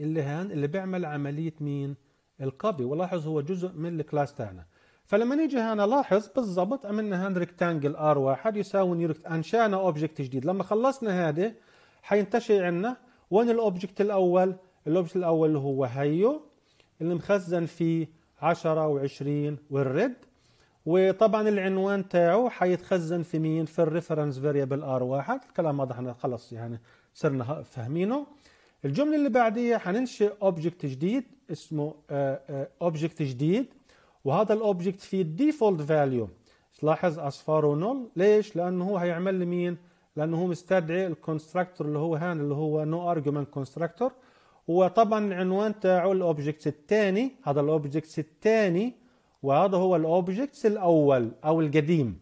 اللي هان اللي بيعمل عمليه مين الكوبي ولاحظ هو جزء من الكلاس تاعنا فلما نيجي هنا لاحظ بالضبط عملنا هان ريكتانجل ار واحد يساوي نيركت انشانا اوبجكت جديد لما خلصنا هذا حينتشئ عندنا وين الاوبجكت الاول الاوبشن الاول هو هيو اللي مخزن فيه 10 و20 والريد وطبعا العنوان تاعه حيتخزن في مين في الريفرنس فاريبل ار واحد الكلام واضح احنا خلص يعني صرنا فاهمينه الجمله اللي بعديها حننشئ اوبجكت جديد اسمه اوبجكت آه، آه، جديد وهذا الاوبجكت فيه الديفولت فاليو تلاحظ اصفاره نول ليش لانه هو هيعمل لي مين لانه هو مستدعي الكونستراكتور اللي هو هان اللي هو نو ارجيومنت كونستراكتور وطبعا عنوان تاعه الاوبجكتس الثاني هذا الاوبجكتس الثاني وهذا هو الاوبجكتس الاول او القديم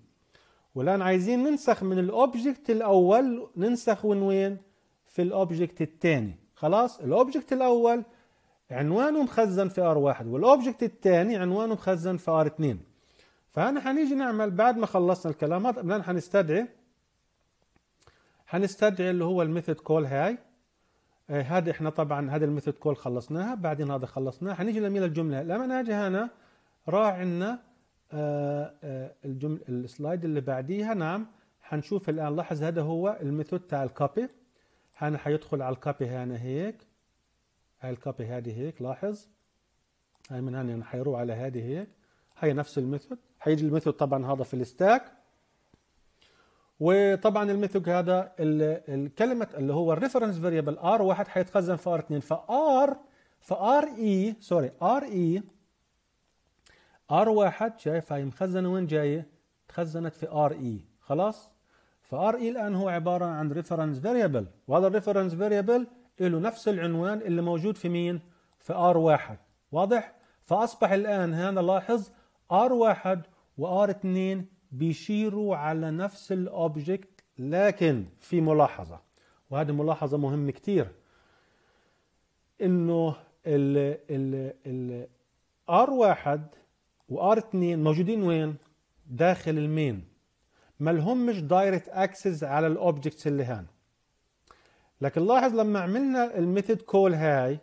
والان عايزين ننسخ من الاوبجكت الاول ننسخ وين وين في الاوبجكت الثاني خلاص الاوبجكت الاول عنوانه مخزن في ار 1 والاوبجكت الثاني عنوانه مخزن في ار 2 فهنا حنيجي نعمل بعد ما خلصنا الكلام هذا حنستدعي حنستدعي اللي هو الميثود كول هاي آه، هذا احنا طبعا هذا الميثود كول خلصناها بعدين هذا خلصناه حنيجي لميل الجمله لما نجي هنا راح عندنا آه، آه، الجمل السلايد اللي بعديها نعم حنشوف الان لاحظ هذا هو الميثود تاع الكوبي هنا حيدخل على الكوبي هنا هيك هاي الكوبي هذه هيك لاحظ هاي من هنا يعني حيروح على هذه هيك هاي نفس الميثود حيجي الميثود طبعا هذا في الستاك وطبعا الميثود هذا الكلمه اللي هو الريفرنس فاريبل ار 1 حيتخزن في ار 2 فار فار اي سوري ار اي ار 1 شايف هاي مخزنه وين جايه؟ تخزنت في ار اي e. خلاص؟ فار اي e الان هو عباره عن ريفرنس فاريبل وهذا الريفرنس فاريبل له نفس العنوان اللي موجود في مين؟ في ار 1 واضح؟ فاصبح الان هنا لاحظ ار 1 وار 2 بيشيروا على نفس الاوبجكت لكن في ملاحظه وهذه ملاحظه مهمه كتير انه ال ال ال ار 1 و R2 موجودين وين؟ داخل المين ما لهمش دايركت اكسس على الاوبجكتس اللي هان لكن لاحظ لما عملنا الميثود كول هاي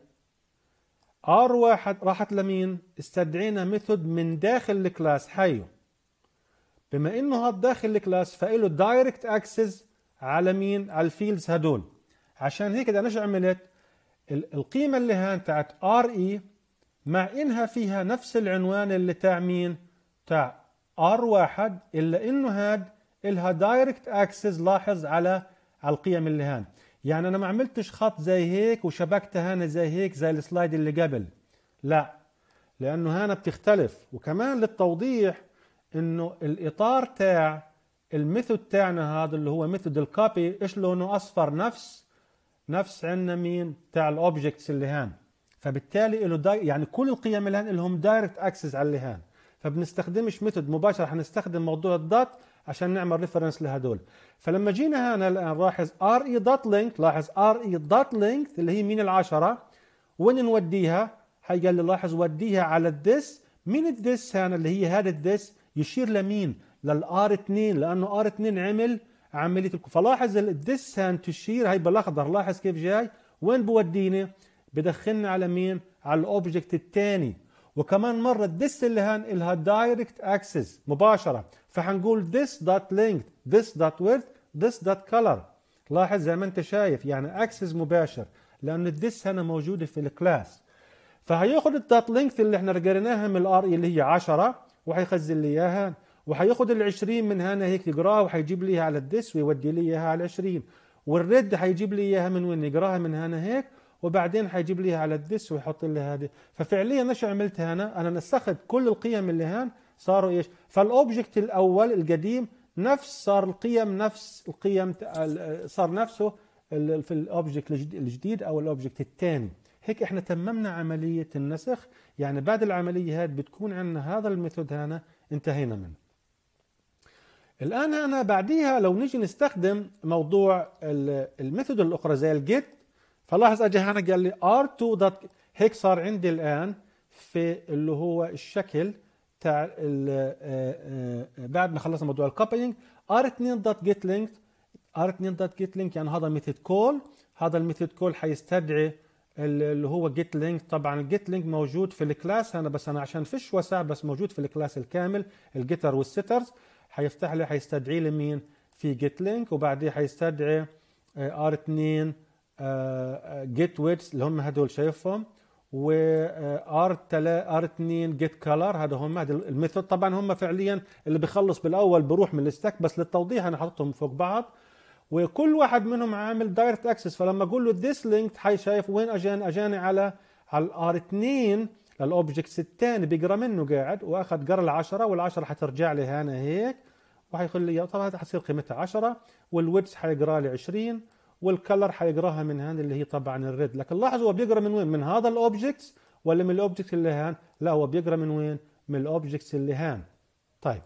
ار 1 راحت لمين؟ استدعينا ميثود من داخل الكلاس حيو بما انه داخل الكلاس فإله دايركت اكسس على مين على الفيلدز هدول عشان هيك انا شو عملت القيمه اللي هان تاعت ار اي e مع انها فيها نفس العنوان اللي تاع مين تاع ار واحد الا انه هاد الها دايركت اكسس لاحظ على على القيم اللي هان يعني انا ما عملتش خط زي هيك وشبكتها هنا زي هيك زي السلايد اللي قبل لا لانه هنا بتختلف وكمان للتوضيح انه الاطار تاع الميثود تاعنا هذا اللي هو ميثود الكوبي ايش لونه اصفر نفس نفس عندنا مين تاع الاوبجكتس اللي هان فبالتالي له داي... يعني كل القيم اللي هان لهم دايركت اكسس على اللي هان فبنستخدمش ميثود مباشره حنستخدم موضوع الدات عشان نعمل ريفرنس لهدول فلما جينا هنا الان e لاحظ ار اي دوت لينك لاحظ ار اي دوت لينك اللي هي مين العشره وين نوديها هي قال لي لاحظ وديها على الديس مين الديس هنا اللي هي هذا الديس يشير لمين للار 2 لانه ار 2 عمل عمليه فلاحظ الديسنت تشير هي بالاخضر لاحظ كيف جاي وين بوديني؟ بدخلنا على مين على الاوبجكت الثاني وكمان مره الديس اللي هان الها دايركت اكسس مباشره فحنقول ديس دوت لينك ديس دوت ويرث ديس دوت كلر لاحظ زي ما انت شايف يعني اكسس مباشر لان الديس هنا موجوده في الكلاس فهياخذ الدوت لينك اللي احنا قريناها من الار اللي هي 10 وحيخزن لي اياها وحياخذ ال 20 من هنا هيك يقراها وحيجيب لي اياها على الديس ويودي لي اياها على 20 والريد حيجيب لي اياها من وين يقراها من هنا هيك وبعدين حيجيب لي على الدس ويحط لي هذه ففعليا ايش عملت هنا انا نسخت كل القيم اللي هان صاروا ايش فالاوبجكت الاول القديم نفس صار القيم نفس القيم صار نفسه في الاوبجكت الجديد او الاوبجكت الثاني هيك احنا تممنا عملية النسخ يعني بعد العملية هاد بتكون عندنا هذا الميثود هنا انتهينا منه الآن أنا بعديها لو نجي نستخدم موضوع الميثود الأخرى زي الجيت فلاحظ أجي هنا قال لي r2 هيك صار عندي الآن في اللي هو الشكل تاع آه، آه، آه، بعد ما خلصنا موضوع الكوبينج r2 r2 يعني هذا ميثود كول هذا الميثود كول حيستدعي اللي هو جيت لينك طبعا الجيت لينك موجود في الكلاس انا بس انا عشان فيش وسع بس موجود في الكلاس الكامل الجيتر والسيترز هيفتح لي هيستدعي لي مين في جيت لينك وبعديه هيستدعي ار 2 جيت ويتس اللي هم هدول شايفهم و ار ار 2 جيت كلر هذا هم هذا الميثود طبعا هم فعليا اللي بخلص بالاول بروح من الستاك بس للتوضيح انا حاططهم فوق بعض وكل واحد منهم عامل دايركت اكسس فلما اقول له ذيس لينك شايف وين اجاني اجاني على على الار 2 للاوبجكتس الثاني بيقرا منه قاعد واخذ قرا العشرة والعشرة حترجع لي هنا هيك وحيقول لي طبعا حتصير قيمتها 10 والويدث حيقرا لي 20 والكلر حيقراها من هان اللي هي طبعا الريد لكن لاحظوا هو بيقرا من وين من هذا الاوبجكتس ولا من الاوبجكتس اللي هان لا هو بيقرا من وين من الاوبجكتس اللي هان طيب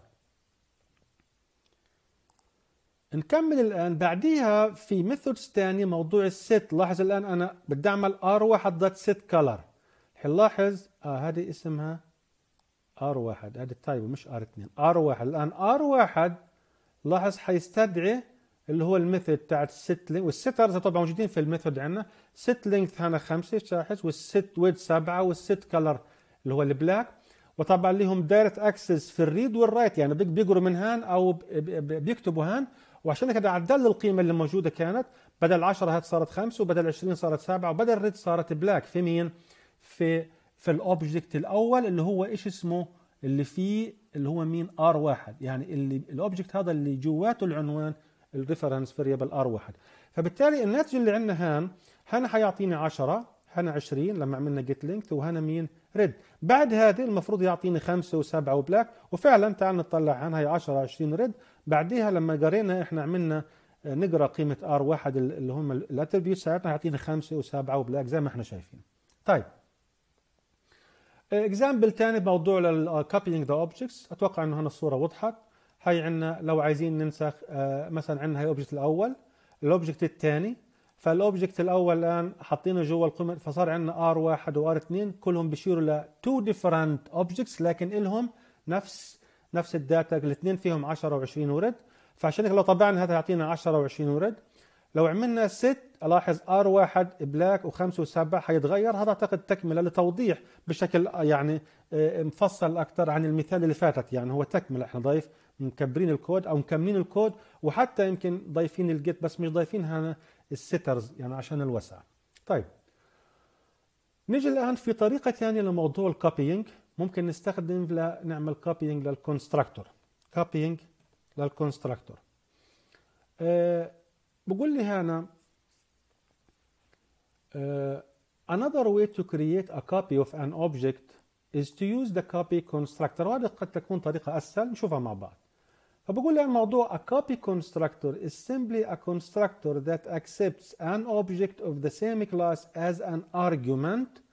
نكمل الآن بعديها في ميثودز تانية موضوع الست لاحظ الآن أنا بدي أعمل R1 دوت set color حنلاحظ آه هذه اسمها R1 هذه التايب مش R2 R1 الآن R1 لاحظ حيستدعي اللي هو الميثود تاعت set لينك والست طبعا موجودين في الميثود عندنا ست لينث هنا 5 لاحظ والست ويد سبعة والست كلر اللي هو البلاك وطبعا ليهم دايركت اكسس في الريد والرايت يعني بيقروا من هان او بيكتبوا هان وعشان كده عدل القيمه اللي موجوده كانت بدل 10 هات صارت 5 وبدل 20 صارت 7 وبدل ريد صارت بلاك في مين في في الاوبجكت الاول اللي هو ايش اسمه اللي فيه اللي هو مين ار واحد يعني اللي الاوبجكت هذا اللي جواته العنوان الريفرنس فاريبل ار واحد فبالتالي الناتج اللي عندنا هان هنا حيعطيني 10 هنا 20 لما عملنا جيت لينكث وهنا مين ريد بعد هذه المفروض يعطيني 5 و7 وبلاك وفعلا تعال نطلع هنا هي 10 20 ريد بعديها لما جرينا احنا عملنا آه، نقرا قيمه ار واحد اللي هم الاتربيوت ساعتها يعطينا خمسه وسبعه وبلاك زي ما احنا شايفين. طيب اكزامبل ثاني بموضوع كوبينج ذا اوبجكتس آه، اتوقع انه هنا الصوره وضحت هاي عندنا لو عايزين ننسخ آه، مثلا عندنا هاي الاوبجكت الاول الاوبجكت الثاني فالاوبجكت الاول الان حاطينه جوا القيمه فصار عندنا ار 1 وار 2 كلهم بيشيروا ل تو ديفرنت اوبجكتس لكن الهم نفس نفس الداتا الاثنين فيهم 10 و20 ورد فعشان هيك لو طبعنا هذا يعطينا 10 و20 ورد لو عملنا ست الاحظ ار واحد بلاك وخمسة وسبعة حيتغير هذا اعتقد تكمله لتوضيح بشكل يعني آه، مفصل اكثر عن المثال اللي فاتت يعني هو تكمله احنا ضايف مكبرين الكود او مكملين الكود وحتى يمكن ضايفين الجيت بس مش ضايفين هنا السترز يعني عشان الوسع طيب نيجي الان في طريقه ثانيه لموضوع الكوبينج ممكن نستخدم لنعمل كوبينج للكونستراكتور كوبينج للكونستراكتور أه بقول لي هنا أه another way to create a copy of an object is to use the copy constructor وهذه قد تكون طريقة أسهل نشوفها مع بعض فبقول لي الموضوع a copy constructor is simply a constructor that accepts an object of the same class as an argument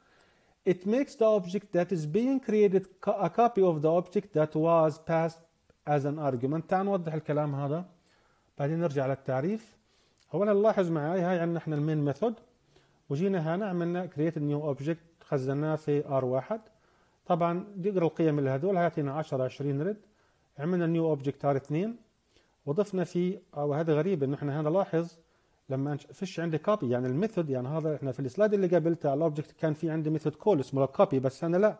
it makes the object that is being created a copy of the object that was passed as an argument تعال نوضح الكلام هذا بعدين نرجع للتعريف اولا لاحظ معي هاي عندنا احنا المين ميثود وجينا هنا عملنا create نيو object خزناه في r1 طبعا يقرا القيم اللي هذول هيعطينا 10 20 رد عملنا نيو اوبجكت ار 2 وضفنا فيه وهذا غريب انه احنا هنا لاحظ لما فيش عندي كوبي يعني الميثود يعني هذا احنا في السلايد اللي قبل تاع الاوبجكت كان في عندي ميثود كول اسمه كوبي بس انا لا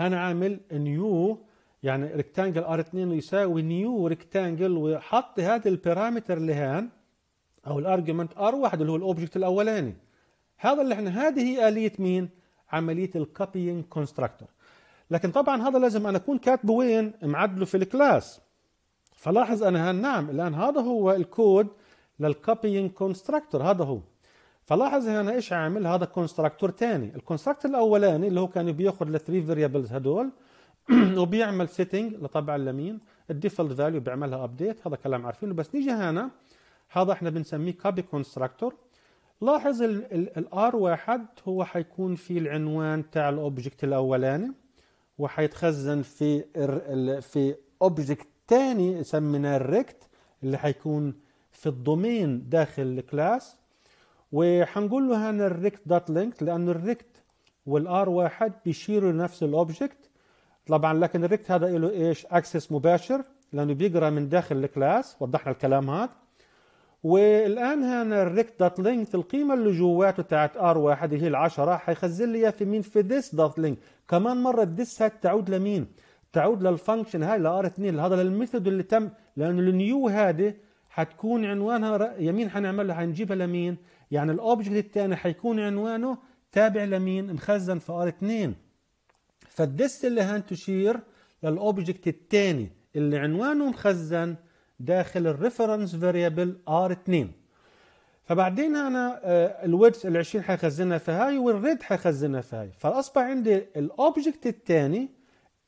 انا عامل نيو يعني ريكتانجل ار 2 يساوي نيو ريكتانجل وحط هذا البارامتر اللي هان او الارجيومنت ار 1 اللي هو الاوبجكت الاولاني هذا اللي احنا هذه هي اليه مين؟ عمليه الكوبينج كونستراكتور لكن طبعا هذا لازم انا اكون كاتبه وين؟ معدله في الكلاس فلاحظ انا هان نعم الان هذا هو الكود للكوبينج كونستراكتور هذا هو فلاحظ هنا ايش عامل هذا كونستراكتور ثاني الكونستراكتور الاولاني اللي هو كان بياخذ الثري فاريبلز هدول وبيعمل سيتنج لطبعا لمين الديفولت فاليو بيعملها ابديت هذا كلام عارفينه بس نيجي هنا هذا احنا بنسميه كوبي كونستراكتور لاحظ الار واحد هو حيكون في العنوان تاع الاوبجكت الاولاني وحيتخزن في في اوبجكت ثاني سميناه الريكت اللي حيكون في الدومين داخل الكلاس وحنقول له هنا الريكت دوت لينك لأن الريكت والار واحد بيشيروا لنفس الاوبجكت طبعا لكن الريكت هذا له ايش اكسس مباشر لانه بيقرا من داخل الكلاس وضحنا الكلام هذا والان هنا الريكت دوت لينك القيمه اللي جواته تاعت ار واحد اللي هي العشرة حيخزن لي اياها في مين في ذس دوت لينك كمان مره الذس هاد تعود لمين تعود للفانكشن هاي لار 2 هذا للميثود اللي تم لانه النيو هذه حتكون عنوانها يمين حنعملها حنجيبها لمين يعني الاوبجكت الثاني حيكون عنوانه تابع لمين مخزن في ار 2 فالديست اللي هان تشير للاوبجكت الثاني اللي عنوانه مخزن داخل الريفرنس فاريبل ار 2 فبعدين انا الويدث ال 20 حيخزنها في هاي والريد حيخزنها في هاي فاصبح عندي الاوبجكت الثاني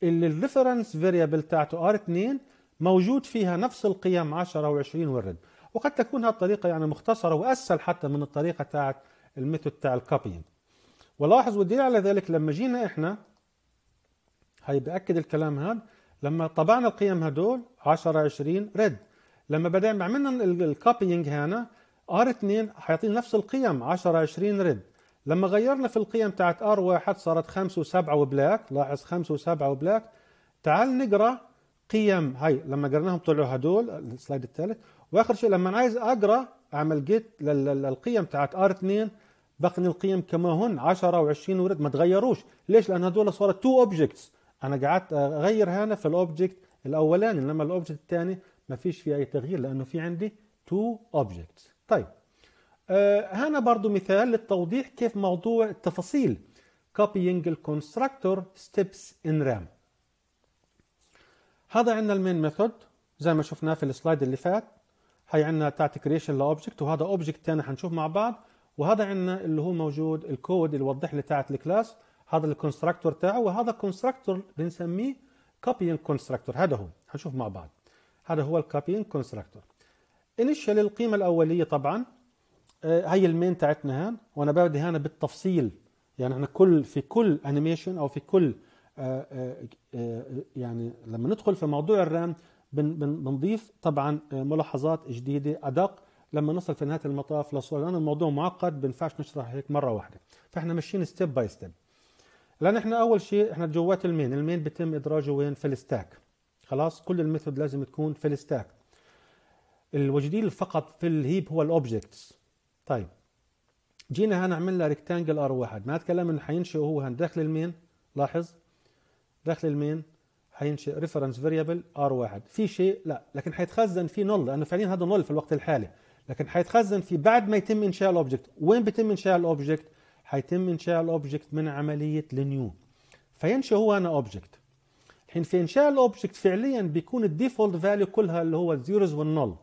اللي الريفرنس فاريبل بتاعته ار 2 موجود فيها نفس القيم 10 و 20 والرد وقد تكون هذه الطريقة يعني مختصرة وأسهل حتى من الطريقة تاعت الميثود تاع الكوبينج ولاحظ والدليل على ذلك لما جينا احنا هي بأكد الكلام هذا لما طبعنا القيم هدول 10 20 رد لما بدأنا عملنا الكوبينج هنا ار 2 حيعطينا نفس القيم 10 20 رد لما غيرنا في القيم تاعت ار 1 صارت 5 و7 وبلاك لاحظ 5 و7 وبلاك تعال نقرا قيم هاي لما قرناهم طلعوا هدول السلايد الثالث واخر شيء لما عايز اقرا اعمل جيت للقيم تاعت ار 2 بقني القيم كما هن 10 و20 ورد ما تغيروش ليش لان هدول صارت تو اوبجكتس انا قعدت اغير هنا في الاوبجكت الاولاني لما الاوبجكت الثاني ما فيش فيه اي تغيير لانه في عندي تو اوبجكتس طيب آه، هنا برضو مثال للتوضيح كيف موضوع التفاصيل copying الكونستراكتور steps in RAM هذا عندنا المين ميثود زي ما شفناه في السلايد اللي فات هي عندنا بتاعت كريشن لاوبجكت وهذا اوبجكت ثاني حنشوف مع بعض وهذا عندنا اللي هو موجود الكود اللي وضح لي بتاعت الكلاس هذا الكونستراكتور تاعه وهذا كونستراكتور بنسميه كوبينج كونستراكتور هذا هو حنشوف مع بعض هذا هو الكوبينج كونستراكتور انيشال القيمه الاوليه طبعا هي آه، المين تاعتنا هان وانا ببدي هنا بالتفصيل يعني احنا كل في كل انيميشن او في كل آه، آه، آه، يعني لما ندخل في موضوع الرام بنضيف طبعا ملاحظات جديده ادق لما نصل في نهايه المطاف للصوره لان الموضوع معقد بينفعش نشرح هيك مره واحده فاحنا ماشيين ستيب باي ستيب لان احنا اول شيء احنا جوات المين المين بيتم ادراجه وين في الستاك خلاص كل الميثود لازم تكون في الستاك الوجديل فقط في الهيب هو الاوبجكتس طيب جينا هنعمل عملنا ريكتانجل ار واحد ما تكلم انه حينشئ هو هن داخل المين لاحظ داخل المين حينشئ ريفرنس فاريبل ار واحد في شيء لا لكن حيتخزن في نول لانه فعليا هذا نول في الوقت الحالي لكن حيتخزن في بعد ما يتم انشاء الاوبجكت وين بيتم انشاء الاوبجكت حيتم انشاء الاوبجكت من عمليه النيو فينشئ هو انا اوبجكت الحين في انشاء الاوبجكت فعليا بيكون الديفولت فاليو كلها اللي هو الزيروز والنول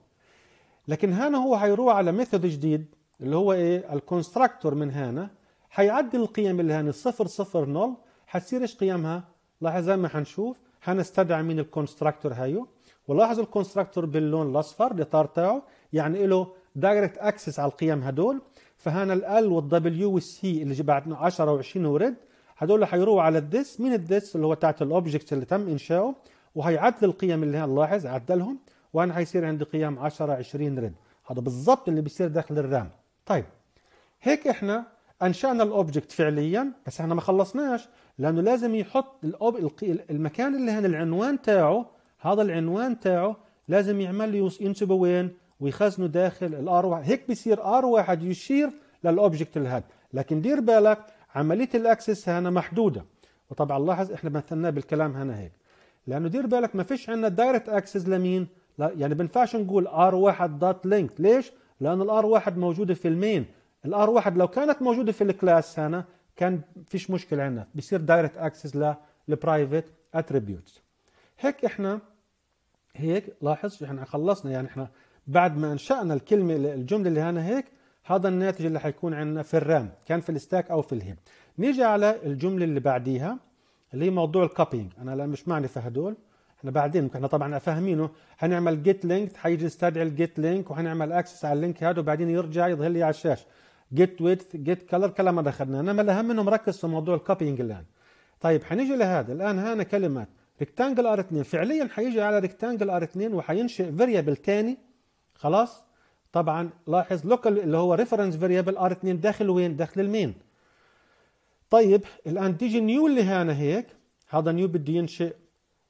لكن هنا هو حيروح على ميثود جديد اللي هو ايه الكونستراكتور من هنا حيعدل القيم اللي هنا صفر صفر نول حتصير ايش قيمها لاحظ زي ما حنشوف حنستدعي من الكونستراكتور هيو ولاحظ الكونستراكتور باللون الاصفر الاطار تاعه يعني له دايركت اكسس على القيم هدول فهنا ال والدبليو والسي اللي بعد 10 و20 ورد هدول حيروحوا على الديس من الديس اللي هو تاعت الاوبجكت اللي تم انشاؤه وهيعدل القيم اللي هنلاحظ عدلهم وهنا حيصير عندي قيم 10 20 رد هذا بالضبط اللي بيصير داخل الرام طيب هيك احنا انشانا الاوبجكت فعليا بس احنا ما خلصناش لانه لازم يحط المكان اللي هنا العنوان تاعه هذا العنوان تاعه لازم يعمل له ينسبه وين ويخزنه داخل الار واحد هيك بيصير ار واحد يشير للاوبجكت الهاد لكن دير بالك عمليه الاكسس هنا محدوده وطبعا لاحظ احنا مثلناه بالكلام هنا هيك لانه دير بالك ما فيش عندنا دايركت اكسس لمين لا يعني بنفعش نقول ار واحد دوت لينك ليش لان الار واحد موجوده في المين الار واحد لو كانت موجوده في الكلاس هنا كان فيش مشكله عندنا بيصير دايركت اكسس للبرايفت اتريبيوتس هيك احنا هيك لاحظ احنا خلصنا يعني احنا بعد ما انشانا الكلمه الجمله اللي هنا هيك هذا الناتج اللي حيكون عندنا في الرام كان في الستاك او في الهيب نيجي على الجمله اللي بعديها اللي هي موضوع الكوبينج انا لا مش معني في هدول احنا بعدين احنا طبعا فاهمينه هنعمل جيت لينك حيجي يستدعي الجيت لينك وهنعمل اكسس على اللينك هذا وبعدين يرجع يظهر لي على الشاشه جيت ويدث جيت كلر كلام ما دخلنا انما الاهم انه مركز في موضوع الكوبينج الان طيب حنيجي لهذا الان هنا كلمات ريكتانجل ار 2 فعليا حيجي على ريكتانجل ار 2 وحينشئ فيريبل ثاني خلاص طبعا لاحظ لوكال اللي هو ريفرنس فيريبل ار 2 داخل وين داخل المين طيب الان تيجي نيو اللي هنا هيك هذا نيو بده ينشئ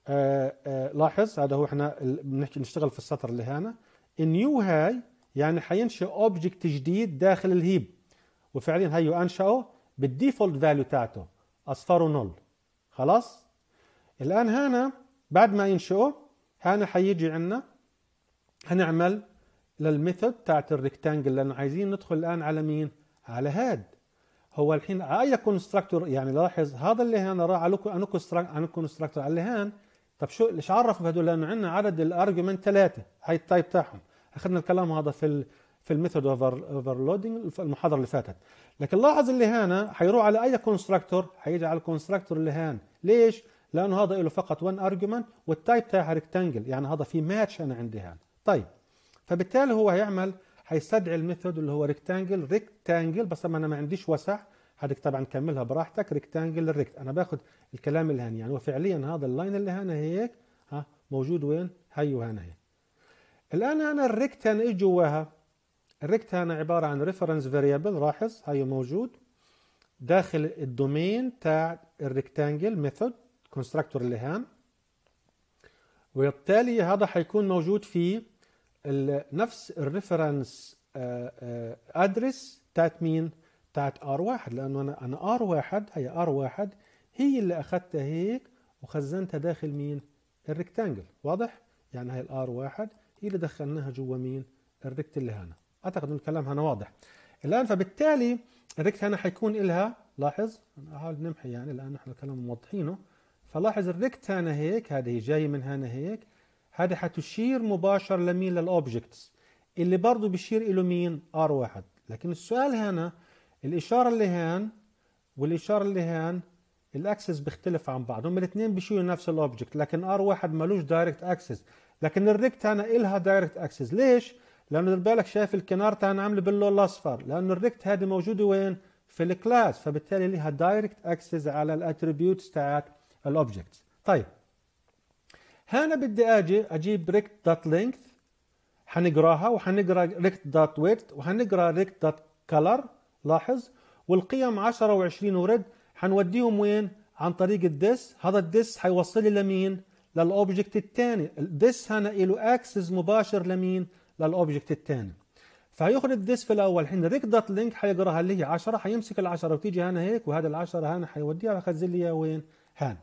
آآ آه، آآ آه، لاحظ هذا هو احنا بنحكي نشتغل في السطر اللي هنا النيو هاي يعني حينشئ اوبجكت جديد داخل الهيب وفعليا هيو انشأه بالديفولت فاليو تاعته اصفاره نول خلاص الان هنا بعد ما ينشئه هنا حيجي عندنا هنعمل للميثود تاعت الريكتانجل لان عايزين ندخل الان على مين على هاد هو الحين اي كونستراكتور يعني لاحظ هذا اللي هنا راح على كونستراكتور على اللي هان طب شو ليش عرفوا بهدول لانه عندنا عدد الارجيومنت ثلاثه هاي التايب تاعهم اخذنا الكلام هذا في في الميثود اوفرلودنج المحاضره اللي فاتت لكن لاحظ اللي هنا حيروح على اي كونستراكتور حيجي على الكونستراكتور اللي هان ليش لانه هذا له فقط 1 ارجيومنت والتايب تاعها ريكتانجل يعني هذا في ماتش انا عندي هان طيب فبالتالي هو هيعمل هيستدعي الميثود اللي هو ريكتانجل ريكتانجل بس انا ما عنديش وسع هذيك طبعا كملها براحتك ريكتانجل ريكت انا باخذ الكلام اللي هان يعني وفعليا هذا اللاين اللي هنا هيك ها موجود وين هي وهنا هي الآن أنا الريكتان إيش جواها؟ الريكتان عبارة عن ريفرنس فاريبل لاحظ هي موجود داخل الدومين تاع الريكتانجل ميثود كونستراكتور اللي وبالتالي هذا حيكون موجود في نفس الريفرنس ادرس آه، آه، تاعت مين؟ تاعت ار واحد لانه انا انا ار واحد هي ار واحد هي اللي اخذتها هيك وخزنتها داخل مين؟ الريكتانجل واضح؟ يعني هي الار واحد هي اللي دخلناها جوا مين الريكت اللي هنا اعتقد ان الكلام هنا واضح الان فبالتالي الريكت هنا حيكون لها لاحظ احاول نمحي يعني الان احنا الكلام موضحينه فلاحظ الريكت هنا هيك هذه جايه من هنا هيك هذه حتشير مباشر لمين للاوبجكتس اللي برضه بيشير له مين ار واحد لكن السؤال هنا الاشاره اللي هان والاشاره اللي هان الاكسس بيختلف عن بعض هم الاثنين بيشيلوا نفس الاوبجكت لكن ار واحد ملوش دايركت اكسس لكن الريك تاعنا إلها دايركت اكسس ليش؟ لانه دير بالك شايف الكنار تاعنا عامله باللون الاصفر لانه الريكت هذه موجوده وين؟ في الكلاس فبالتالي لها دايركت اكسس على الاتريبيوتس تاعت الاوبجكتس طيب هنا بدي اجي اجيب ريكت دوت لينث حنقراها وحنقرا ريكت دوت ويت وحنقرا ريكت دوت كلر لاحظ والقيم 10 و20 ورد حنوديهم وين عن طريق الديس هذا الديس حيوصل لي لمين للأوبجكت الثاني this هنا له اكسس مباشر لمين للأوبجكت الثاني فهيخرج this في الأول حين ريك دوت لينك هيقراها اللي هي 10 هيمسك ال 10 وتيجي هنا هيك وهذا ال 10 هنا هيوديها ويخزن لي وين هان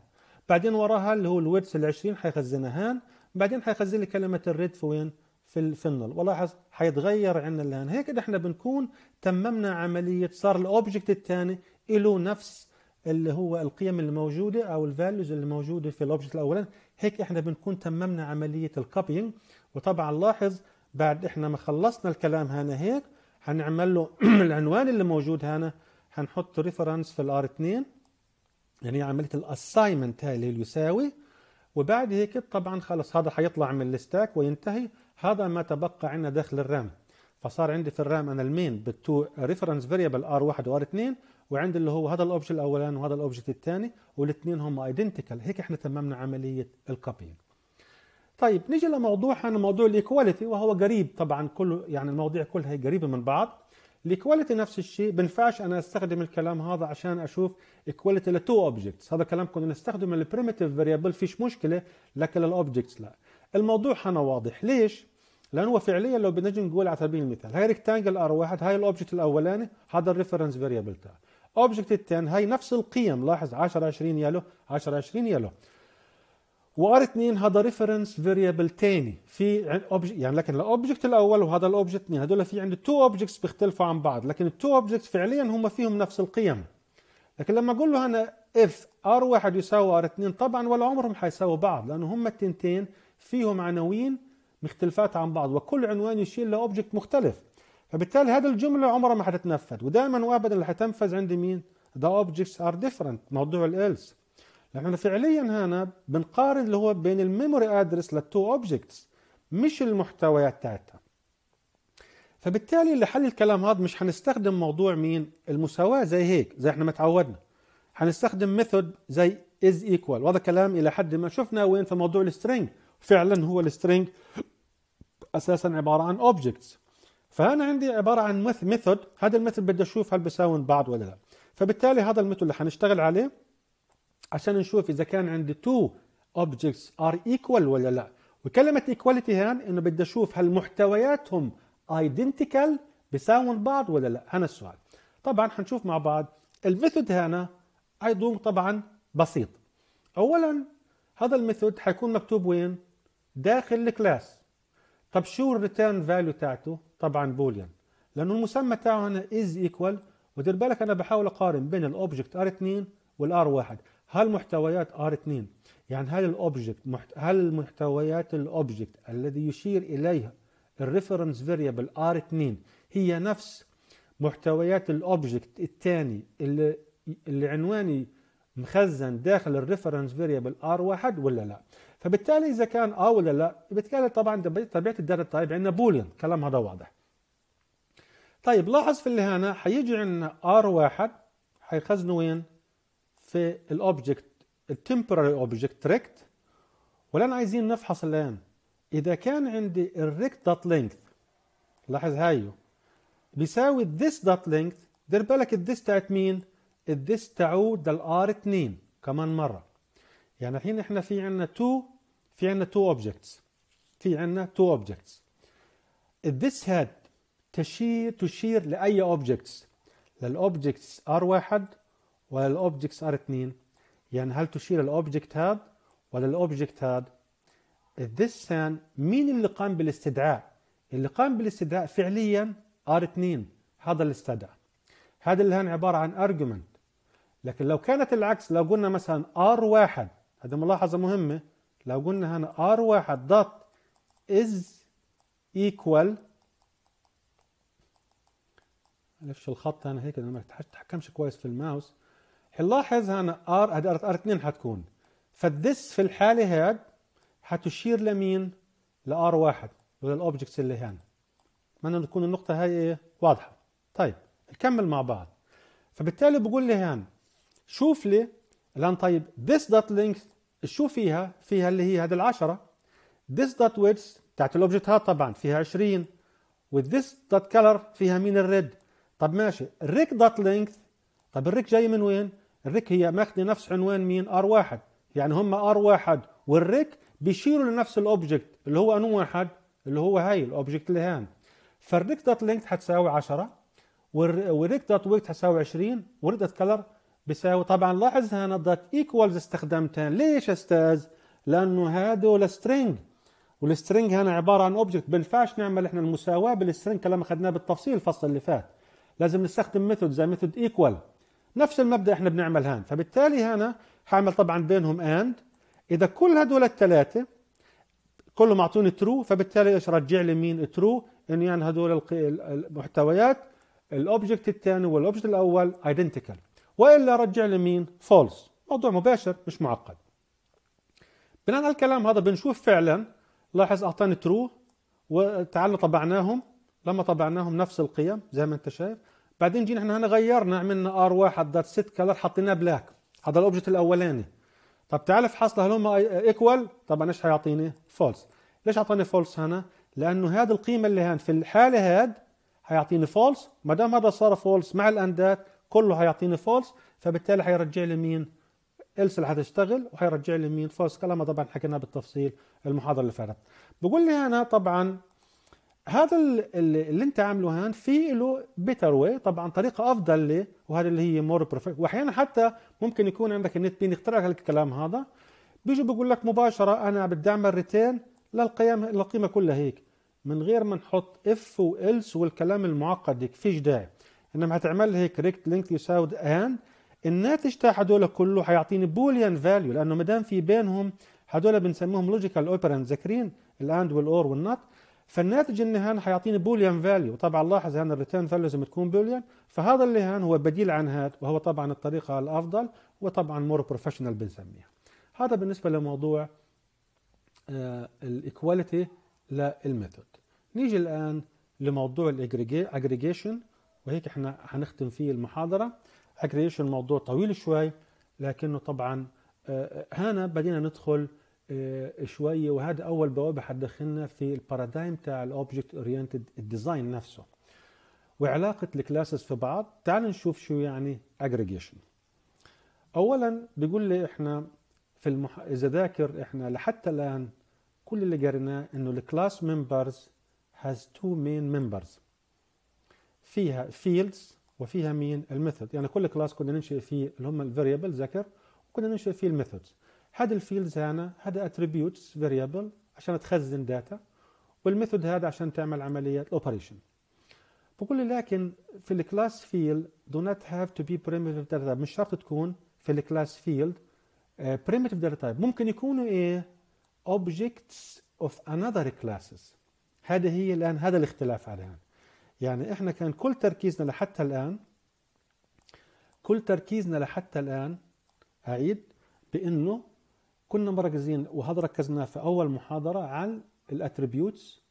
بعدين وراها اللي هو الويرتس ال 20 هيخزنها هان بعدين هيخزن لي كلمة الريد في وين في الفنل ولاحظ هيتغير عندنا الان هيك احنا بنكون تممنا عملية صار الاوبجكت الثاني له نفس اللي هو القيم الموجودة او الفاليوز اللي موجودة في الاوبجكت الاولاني هيك احنا بنكون تممنا عملية الكوبينج وطبعا لاحظ بعد احنا ما خلصنا الكلام هنا هيك هنعمل له العنوان اللي موجود هنا هنحط ريفرنس في الار 2 يعني عملية الاساينمنت هاي اللي يساوي وبعد هيك طبعا خلص هذا حيطلع من الستاك وينتهي هذا ما تبقى عندنا داخل الرام فصار عندي في الرام انا المين بالتو ريفرنس فيريبل ار1 وار2 وعند اللي هو هذا الاوبجكت الاولاني وهذا الاوبجكت الثاني والاثنين هم ايدنتيكال هيك احنا تممنا عمليه الكوبينج طيب نيجي لموضوع انا موضوع الايكواليتي وهو قريب طبعا كله يعني المواضيع كلها قريبه من بعض الايكواليتي نفس الشيء بنفعش انا استخدم الكلام هذا عشان اشوف ايكواليتي لتو اوبجكتس هذا الكلام كنا نستخدمه للبريمتيف فاريبل فيش مشكله لكن الاوبجكتس لا الموضوع هنا واضح ليش لانه هو فعليا لو بنجي نقول على سبيل المثال هاي ريكتانجل ار واحد هاي الاوبجكت الاولاني هذا الريفرنس فاريبل تاعه اوبجكت ال10 هاي نفس القيم لاحظ 10 20 يلو 10 20 يلو وار 2 هذا ريفرنس فيريبل ثاني في يعني لكن الاوبجكت الاول وهذا الاوبجكت 2 هذول في عنده تو اوبجكتس بيختلفوا عن بعض لكن التو اوبجكتس فعليا هم فيهم نفس القيم لكن لما اقول له انا اف ار 1 يساوي ار 2 طبعا ولا عمرهم حيساووا بعض لانه هم التنتين فيهم عناوين مختلفات عن بعض وكل عنوان له اوبجكت مختلف فبالتالي هذه الجملة عمرها ما حتتنفذ ودائما وابدا اللي حتنفذ عندي مين؟ the objects are different موضوع الالس احنا فعليا هنا بنقارن اللي هو بين الميموري ادرس للتو اوبجكتس مش المحتويات تاعتها فبالتالي لحل الكلام هذا مش حنستخدم موضوع مين المساواة زي هيك زي احنا متعودنا حنستخدم ميثود زي is equal وهذا كلام الى حد ما شفنا وين في موضوع السترينج فعلا هو السترينج اساسا عبارة عن objects فانا عندي عباره عن ميثود هذا الميثود بدي اشوف هل بيساوون بعض ولا لا فبالتالي هذا الميثود اللي حنشتغل عليه عشان نشوف اذا كان عندي تو objects ار ايكوال ولا لا وكلمه ايكواليتي هان انه بدي اشوف هل محتوياتهم ايدنتيكال بيساوون بعض ولا لا هنا السؤال طبعا حنشوف مع بعض الميثود هنا ايضا طبعا بسيط اولا هذا الميثود حيكون مكتوب وين داخل الكلاس طب شو الريتيرن فاليو تاعته طبعا بوليان لانه المسمى تاعه هنا از ايكوال ودير بالك انا بحاول اقارن بين الاوبجكت ار 2 والار 1 هل محتويات ار 2 يعني هل الاوبجكت هل محتويات الاوبجكت الذي يشير اليها الريفرنس فيريبل ار 2 هي نفس محتويات الاوبجكت الثاني اللي اللي عنواني مخزن داخل الريفرنس فيريبل ار 1 ولا لا فبالتالي اذا كان اه ولا لا بالتالي طبعا طبيعه الداتا تايب عندنا بولين كلام هذا واضح طيب لاحظ في اللي هنا حيجي عندنا ار واحد حيخزنه وين في الاوبجكت التمبراري اوبجكت ريكت والان عايزين نفحص الان اذا كان عندي الريكت دوت لينث لاحظ هايو بيساوي الديس دوت لينث دير بالك الديس تاعت مين الديس تعود للار 2 كمان مره يعني الحين احنا في عندنا 2 في عندنا تو اوبجكتس في عندنا تو اوبجكتس this head تشير تشير لاي اوبجكتس للاوبجكتس ار واحد ولا الاوبجكتس ار اثنين يعني هل تشير الاوبجكت هاد ولا الاوبجكت هاد this hand مين اللي قام بالاستدعاء اللي قام بالاستدعاء فعليا ار اثنين هذا اللي استدعى هذا اللي هان عباره عن ارجمنت لكن لو كانت العكس لو قلنا مثلا ار واحد هذه ملاحظه مهمه لو قلنا هنا ار واحد دوت از ايكوال نفس الخط هنا هيك انا ما تحكمش كويس في الماوس هنلاحظ هنا ار هذه ار 2 حتكون فالدس في الحاله هاد حتشير لمين؟ لار واحد وللاوبجكتس اللي هنا اتمنى تكون النقطه هاي إيه؟ واضحه طيب نكمل مع بعض فبالتالي بقول لي هان شوف لي الان طيب this dot length شو فيها؟ فيها اللي هي هذه العشرة this dot width بتاعت الاوبجكت هذا طبعا فيها 20 this dot color فيها مين الريد طب ماشي الريك دوت لينث طب الريك جاي من وين؟ الريك هي ماخذه نفس عنوان مين؟ ار واحد يعني هم ار واحد والريك بيشيروا لنفس الاوبجكت اللي هو انو واحد اللي هو هاي الاوبجكت اللي هان فالريك دوت لينث حتساوي 10 والريك دوت ويت حتساوي 20 والريك دوت كلر بيساوي طبعا لاحظ هنا دوت ايكوالز استخدمتها ليش استاذ لانه هذول سترينج والسترينج هنا عباره عن اوبجكت بينفعش نعمل احنا المساواه بالسترينج كلام اخذناه بالتفصيل الفصل اللي فات لازم نستخدم ميثود زي ميثود ايكوال نفس المبدا احنا بنعمل هان فبالتالي هنا حاعمل طبعا بينهم اند اذا كل هدول الثلاثه كلهم معطوني ترو فبالتالي ايش رجع لي مين ترو انه يعني هدول المحتويات الاوبجكت الثاني والاوبجكت الاول ايدنتيكال والا رجع لي مين فولس موضوع مباشر مش معقد بناء على الكلام هذا بنشوف فعلا لاحظ اعطاني ترو وتعالوا طبعناهم لما طبعناهم نفس القيم زي ما انت شايف بعدين جينا احنا هنا غيرنا عملنا ار واحد دات ست كلر حطيناه بلاك هذا الاوبجكت الاولاني طب تعال افحص هل هم ايكوال طبعا ايش حيعطيني فولس ليش اعطاني فولس هنا لانه هذه القيمه اللي هان في الحاله هاد حيعطيني فولس ما دام هذا صار فولس مع الاندات كله هيعطيني فولس فبالتالي هيرجع لي مين إلس اللي هتشتغل وهيرجع لي مين فولس كلامها طبعا حكيناه بالتفصيل المحاضرة اللي فاتت بقول لي هنا طبعا هذا اللي, اللي انت عامله هان في له بيتر واي طبعا طريقه افضل لي وهذا اللي هي مور بيرفكت واحيانا حتى ممكن يكون عندك النت بين اخترع لك الكلام هذا بيجي بيقول لك مباشره انا بدي اعمل ريتين للقيم للقيمه كلها هيك من غير ما نحط اف والس والكلام المعقد هيك فيش داعي انما هتعمل هيك ريكت لينك يساوي ان الناتج تاع هدول كله حيعطيني بوليان فاليو لانه ما دام في بينهم هدول بنسميهم لوجيكال اوبرنت ذاكرين الاند والاور والنوت فالناتج اللي هان حيعطيني بوليان فاليو طبعا لاحظ هان الريتيرن فاليو لازم تكون بوليان فهذا اللي هان هو بديل عن هاد وهو طبعا الطريقه الافضل وطبعا مور بروفيشنال بنسميها هذا بالنسبه لموضوع آه، الايكواليتي للميثود نيجي الان لموضوع الاجريجيشن وهيك احنا هنختم فيه المحاضرة اجريشن موضوع طويل شوي لكنه طبعا آه، آه، هنا بدينا ندخل آه، شوية وهذا أول بوابة حتدخلنا في البارادايم تاع الأوبجكت أورينتد الديزاين نفسه وعلاقة الكلاسز في بعض تعال نشوف شو يعني أجريجيشن أولا بيقول لي إحنا في المح... إذا ذاكر إحنا لحتى الآن كل اللي قريناه إنه الكلاس ممبرز has two main members فيها فيلدز وفيها مين الميثود يعني كل كلاس كنا ننشئ فيه اللي هم الفاريبل ذكر وكنا ننشئ فيه الميثودز هذا الفيلدز هنا هذا اتريبيوتس فاريبل عشان تخزن داتا والميثود هذا عشان تعمل عمليات اوبريشن بقول لي لكن في الكلاس فيلد دو نوت هاف تو بي بريميتيف داتا مش شرط تكون في الكلاس فيلد بريميتيف داتا تايب ممكن يكونوا ايه اوبجكتس اوف انذر كلاسز هذه هي الان هذا الاختلاف عليها يعني احنا كان كل تركيزنا لحتى الآن كل تركيزنا لحتى الآن أعيد بأنه كنا مركزين وهذا ركزناه في أول محاضرة على الاتريبيوتس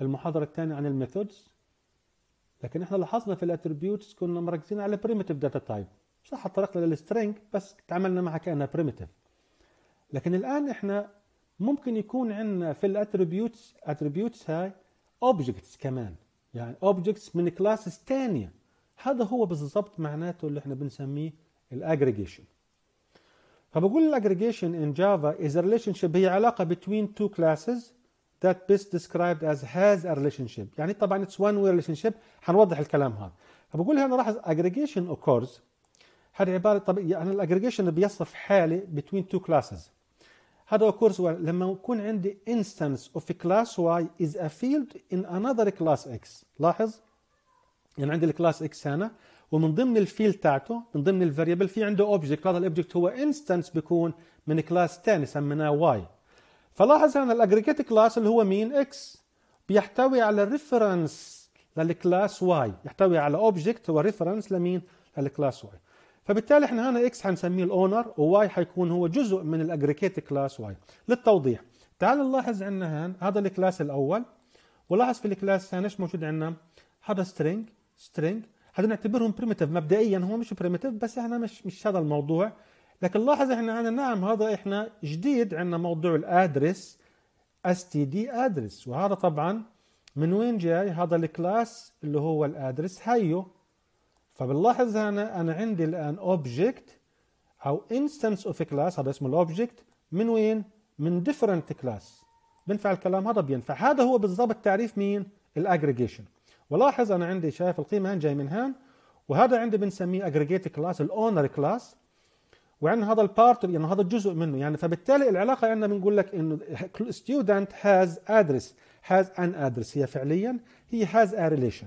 المحاضرة الثانية عن الميثودز لكن احنا لاحظنا في الاتريبيوتس كنا مركزين على بريمتيف داتا تايب صح تركنا للسترينج بس تعاملنا معها كانها بريمتيف لكن الان احنا ممكن يكون عندنا في الاتريبيوتس اتريبيوتس هاي اوبجكتس كمان يعني اوبجكتس من كلاسز ثانيه هذا هو بالضبط معناته اللي احنا بنسميه الاجريجيشن فبقول الاجريجيشن ان جافا از ريليشن شيب هي علاقة تو كلاسز ذات بيست best از هاز ا ريليشن شيب يعني طبعا اتس وان وير ريليشن شيب حنوضح الكلام هذا فبقول هنا لاحظ اجريجيشن اوكورز هذه عبارة طب يعني الاجريجيشن بيصف حالة بين تو كلاسز هذا كورس لما يكون عندي instance of class y is a field in another class x لاحظ يعني عندي الكلاس x هنا ومن ضمن الفيلد تاعته من ضمن الفاريبل في عنده اوبجكت هذا الاوبجكت هو انستنس بيكون من كلاس ثاني سميناه واي فلاحظ هنا الاجريجيت كلاس اللي هو مين اكس بيحتوي على ريفرنس للكلاس واي يحتوي على اوبجكت هو ريفرنس لمين للكلاس واي فبالتالي احنا هنا اكس حنسميه الاونر وواي حيكون هو جزء من الاجريكيت كلاس واي للتوضيح تعال نلاحظ عندنا هان هذا الكلاس الاول ولاحظ في الكلاس هان ايش موجود عندنا هذا سترينج سترينج هذا نعتبرهم بريمتيف مبدئيا هو مش بريمتيف بس احنا مش مش هذا الموضوع لكن لاحظ احنا عندنا نعم هذا احنا جديد عندنا موضوع الادرس اس تي دي ادرس وهذا طبعا من وين جاي هذا الكلاس اللي هو الادرس هيو فبنلاحظ هنا أنا عندي الآن اوبجكت أو instance of كلاس class هذا اسمه الأوبجكت من وين؟ من different class بنفع الكلام هذا بينفع هذا هو بالضبط تعريف مين؟ الاجريجيشن ولاحظ أنا عندي شايف القيمة هان جاي من هان وهذا عندي بنسميه aggregate كلاس الاونر كلاس وعندنا هذا البارت يعني هذا الجزء منه يعني فبالتالي العلاقه عندنا بنقول لك انه student has address has an address هي فعليا هي has a relation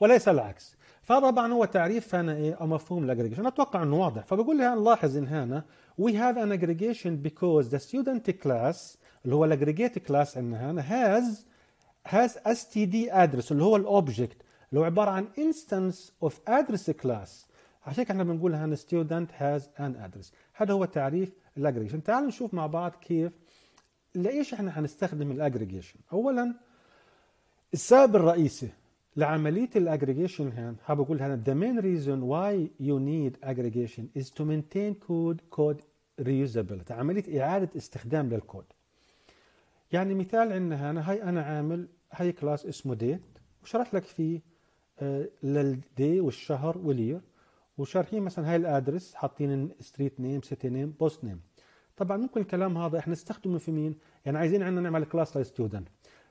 وليس العكس فطبعا هو تعريف هنا ايه او مفهوم الاجريجيشن اتوقع انه واضح فبقول لي لاحظ ان هنا وي هاف ان اجريجيشن بيكوز ذا ستودنت كلاس اللي هو الاجريجيت كلاس عندنا هنا اس تي دي ادرس اللي هو الاوبجكت اللي هو عباره عن انستنس اوف ادرس كلاس عشان هيك احنا بنقول هنا ستودنت هاز ان ادرس هذا هو تعريف الاجريجيشن تعالوا نشوف مع بعض كيف لايش احنا هنستخدم الاجريجيشن اولا السبب الرئيسي لعمليه الاجريجيشن هان حاب اقول هنا the main reason why you need aggregation is to maintain code code reusability عمليه اعاده استخدام للكود يعني مثال عندنا هنا هاي انا عامل هاي كلاس اسمه ديت وشرحت لك فيه آه، للدي والشهر والير وشارحين مثلا هاي الادرس حاطين ستريت نيم سيتي نيم بوست نيم طبعا ممكن الكلام هذا احنا نستخدمه في مين يعني عايزين عندنا نعمل كلاس للستودنت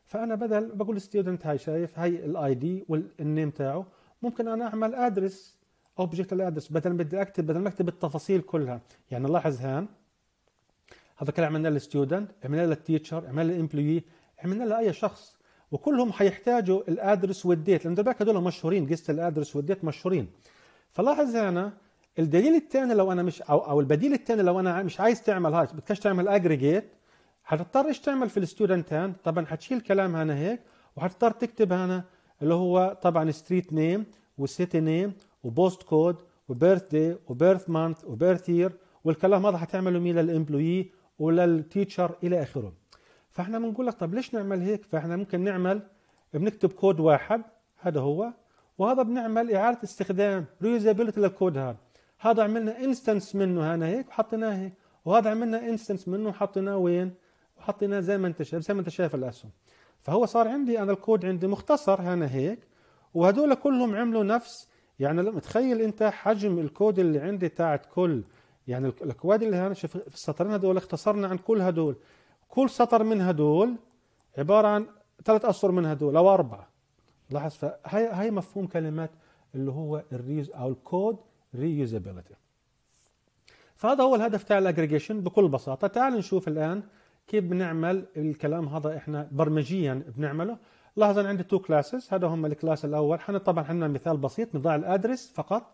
فانا بدل بقول ستودنت هاي شايف هاي الاي دي والنيم تاعه ممكن انا اعمل ادرس اوبجكت الادرس بدل ما بدي اكتب بدل ما اكتب التفاصيل كلها يعني لاحظ هان هذا الكلام عملنا للستودنت عملنا للتيتشر عملنا للامبلوي عملنا لاي شخص وكلهم حيحتاجوا الادرس والديت لان بالك هذول مشهورين قصه الادرس والديت مشهورين فلاحظ هنا الدليل الثاني لو انا مش او او البديل الثاني لو انا مش عايز تعمل هاي بدكش تعمل اجريجيت حتضطر ايش تعمل في الستودنت هاند طبعا حتشيل كلام هنا هيك وحتضطر تكتب هنا اللي هو طبعا ستريت نيم وسيتي نيم وبوست كود وبيرث داي وبيرث مانث وبيرث يير والكلام هذا حتعمله مين للامبلويي وللتيتشر الى اخره فاحنا بنقول لك طب ليش نعمل هيك فاحنا ممكن نعمل بنكتب كود واحد هذا هو وهذا بنعمل اعاده استخدام ريوزابيلتي للكود هذا هذا عملنا انستنس منه هنا هيك وحطيناه هيك وهذا عملنا انستنس منه وحطيناه وين وحطينا زي ما انت شايف زي ما انت شايف الاسهم فهو صار عندي انا الكود عندي مختصر هنا هيك وهدول كلهم عملوا نفس يعني متخيل انت حجم الكود اللي عندي تاعت كل يعني الاكواد اللي هنا في السطرين هدول اختصرنا عن كل هدول كل سطر من هدول عباره عن ثلاث اسطر من هدول او اربعه لاحظ فهي هي مفهوم كلمات اللي هو الريز او الكود ريوزابيلتي فهذا هو الهدف تاع الاجريجيشن بكل بساطه تعال نشوف الان كيف بنعمل الكلام هذا احنا برمجيا بنعمله انا عندي تو كلاسز هذا هم الكلاس الاول حنا طبعا عندنا مثال بسيط نضع الادرس فقط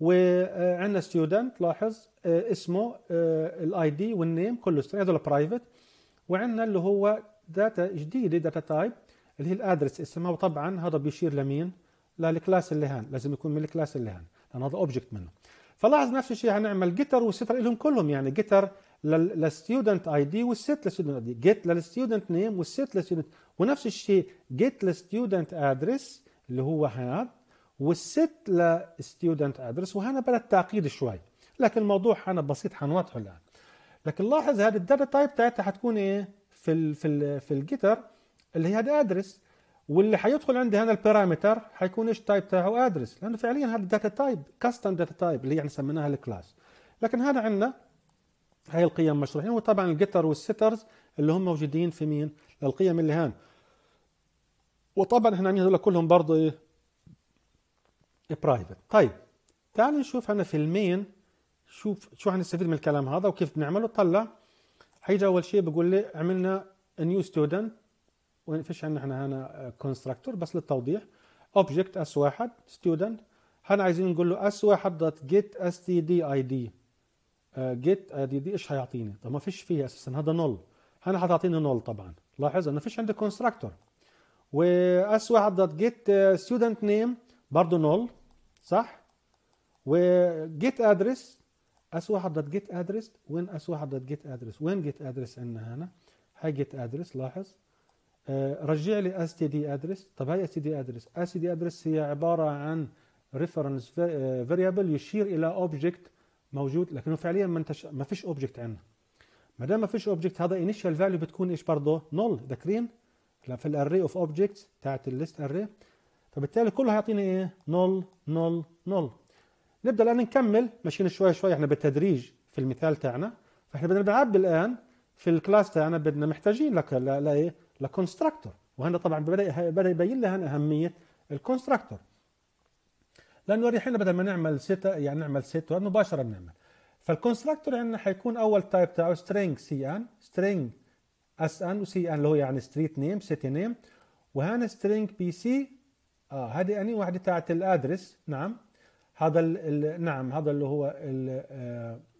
وعندنا ستودنت لاحظ آه، اسمه الاي دي والنيم كله سترينج هذول برايفت وعندنا اللي هو داتا جديده داتا تايب اللي هي الادرس اسمها وطبعا هذا بيشير لمين؟ للكلاس اللي هان لازم يكون من الكلاس اللي هان لان هذا اوبجكت منه فلاحظ نفس الشيء هنعمل جيتر وستر لهم كلهم يعني جيتر للستودنت اي دي والست للستودنت اي دي جيت للستودنت نيم والست للستودنت ونفس الشيء جيت للستودنت ادرس اللي هو هذا والست للستودنت ادرس وهنا بلا تعقيد شوي لكن الموضوع هنا بسيط حنوضحه الان لكن لاحظ هذه الداتا تايب بتاعتها حتكون ايه في الـ في الـ في الجيتر اللي هي هذا ادرس واللي حيدخل عندي هذا البارامتر حيكون ايش تايب تاعه ادرس لانه فعليا هذا داتا تايب كاستم داتا تايب اللي يعني سميناها الكلاس لكن هذا عندنا هاي القيم مشروحين وطبعا الجيتر والسترز اللي هم موجودين في مين للقيم اللي هان وطبعا احنا عندنا هذول كلهم برضه ايه برايفت طيب تعال نشوف انا في المين شوف شو هنستفيد من الكلام هذا وكيف بنعمله طلع هيجي اول شيء بقول لي عملنا نيو ستودنت وين فيش عندنا احنا هنا كونستراكتور بس للتوضيح اوبجكت اس واحد ستودنت هنا عايزين نقول له اس واحد دوت جيت اس تي دي اي دي آه، جيت ادي آه، دي ايش هيعطيني طب ما فيش فيه اساسا هذا نول هنا هتعطيني نول طبعا لاحظ ما فيش عندي كونستراكتور واسوا دوت جيت ستودنت نيم برضه نول صح وجيت ادرس اسوا دوت جيت ادرس وين اسوا دوت جيت ادرس وين جيت ادرس عندنا هنا هاي جيت ادرس لاحظ آه، رجع لي اس تي دي ادرس طب هاي اس تي دي ادرس اس تي دي ادرس هي عباره عن ريفرنس فيريبل يشير الى اوبجكت موجود لكنه فعليا ما انتش ما فيش اوبجكت عندنا ما دام ما فيش اوبجكت هذا انيشال فاليو بتكون ايش برضه نول ذاكرين في الاري اوف اوبجكتس بتاعت الليست اري فبالتالي كله هيعطيني ايه نول نول نول نبدا الان نكمل ماشيين شوي شوي احنا بالتدريج في المثال تاعنا فاحنا بدنا نعبي الان في الكلاس تاعنا بدنا محتاجين لك لايه لكونستراكتور وهنا طبعا بدا بدا يبين لنا اهميه الكونستراكتور لانه الريحان بدل ما نعمل سيت يعني نعمل سيت مباشره بنعمل فالكونستراكتور عندنا حيكون اول تايب تاعه سترينج سي ان سترينج اس ان وسي ان اللي هو يعني ستريت نيم سيتي نيم وهنا سترينج بي سي اه هذه اني واحده تاعت الادرس نعم هذا ال نعم هذا اللي هو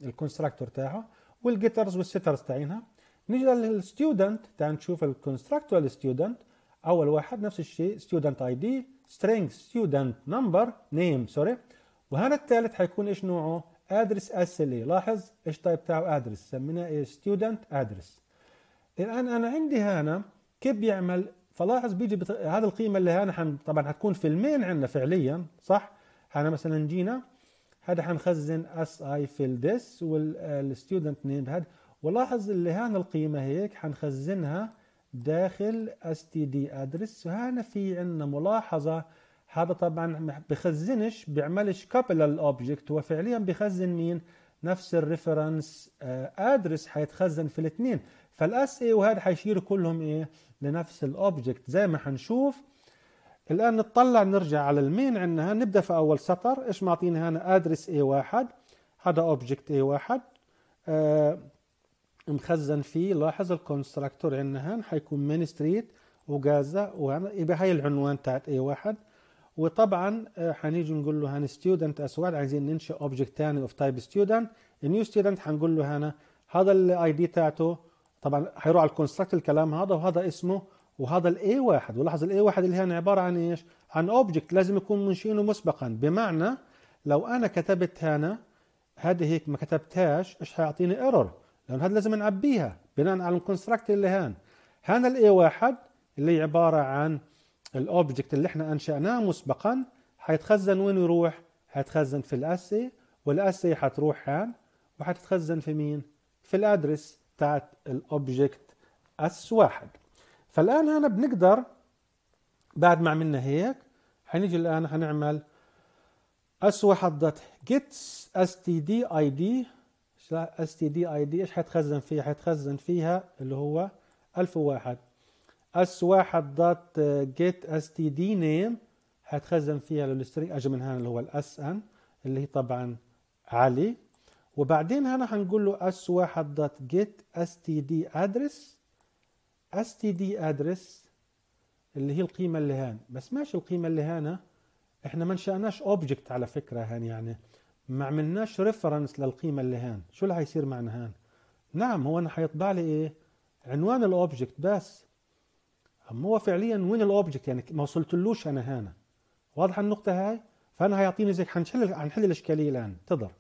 الكونستراكتور آه، تاعها والجيترز والسيترز تاعينها نيجي للستودنت تاع نشوف الكونستراكتور الستودنت اول واحد نفس الشيء ستودنت اي دي string student number name sorry وهذا الثالث حيكون ايش نوعه ادرس اس ال اي لاحظ ايش تايب تاعه ادرس سميناه ايه student address الان انا عندي هنا كيف بيعمل فلاحظ بيجي بت... هذا القيمه اللي هنا حن... طبعا حتكون في المين عندنا فعليا صح هنا مثلا جينا هذا حنخزن اس اي في الديس والستودنت نيم هذا ولاحظ اللي هنا القيمه هيك حنخزنها داخل std address هنا في عندنا ملاحظة هذا طبعا بخزنش بيعملش كابل للاوبجكت هو فعليا بخزن مين نفس الريفرنس ادرس آه، حيتخزن في الاثنين فالاس اي وهذا حيشيروا كلهم ايه لنفس الاوبجكت زي ما حنشوف الان نطلع نرجع على المين عندنا نبدا في اول سطر ايش معطيني هنا ادرس اي واحد هذا اوبجكت اي واحد آه مخزن فيه لاحظ الكونستراكتور عندنا هان حيكون مين ستريت وجازا يبقى هاي العنوان تاعت اي واحد وطبعا آه، حنيجي نقول له هان ستودنت اسود عايزين ننشئ اوبجكت ثاني اوف تايب ستودنت نيو ستودنت حنقول له هنا هذا الاي دي تاعته طبعا حيروح على الكونستراكت الكلام هذا وهذا اسمه وهذا الاي واحد ولاحظ الاي واحد اللي هنا عباره عن ايش؟ عن اوبجكت لازم يكون منشئينه مسبقا بمعنى لو انا كتبت هنا هذه هيك ما كتبتهاش ايش حيعطيني ايرور لانه هذا لازم نعبيها بناء على الكونستراكت اللي هان هان الاي واحد اللي عباره عن الاوبجكت اللي احنا انشأناه مسبقا حيتخزن وين يروح حيتخزن في الاسي والاسي حتروح هان وحتتخزن في مين في الادرس تاعت الاوبجكت اس واحد فالان هنا بنقدر بعد ما عملنا هيك حنيجي الان حنعمل اس واحد دوت جيتس اس تي دي اي دي اس تي دي اي دي ايش حيتخزن فيها حيتخزن فيها اللي هو 1001 اس واحد دوت جيت اس تي دي نيم حيتخزن فيها للسترينج اجي من هنا اللي هو الاس ان اللي هي طبعا علي وبعدين هنا حنقول له اس واحد دوت جيت اس تي دي ادرس اس تي دي ادرس اللي هي القيمه اللي هان بس ماشي القيمه اللي هانا احنا ما انشأناش اوبجكت على فكره هان يعني ما عملناش ريفرنس للقيمه اللي هان شو اللي حيصير معنا هان نعم هو انا حيطبع لي ايه عنوان الاوبجكت بس اما هو فعليا وين الاوبجكت يعني ما وصلتلوش انا هنا واضحه النقطه هاي فانا هيعطيني زي حنحل حنحل الاشكاليه الان تظهر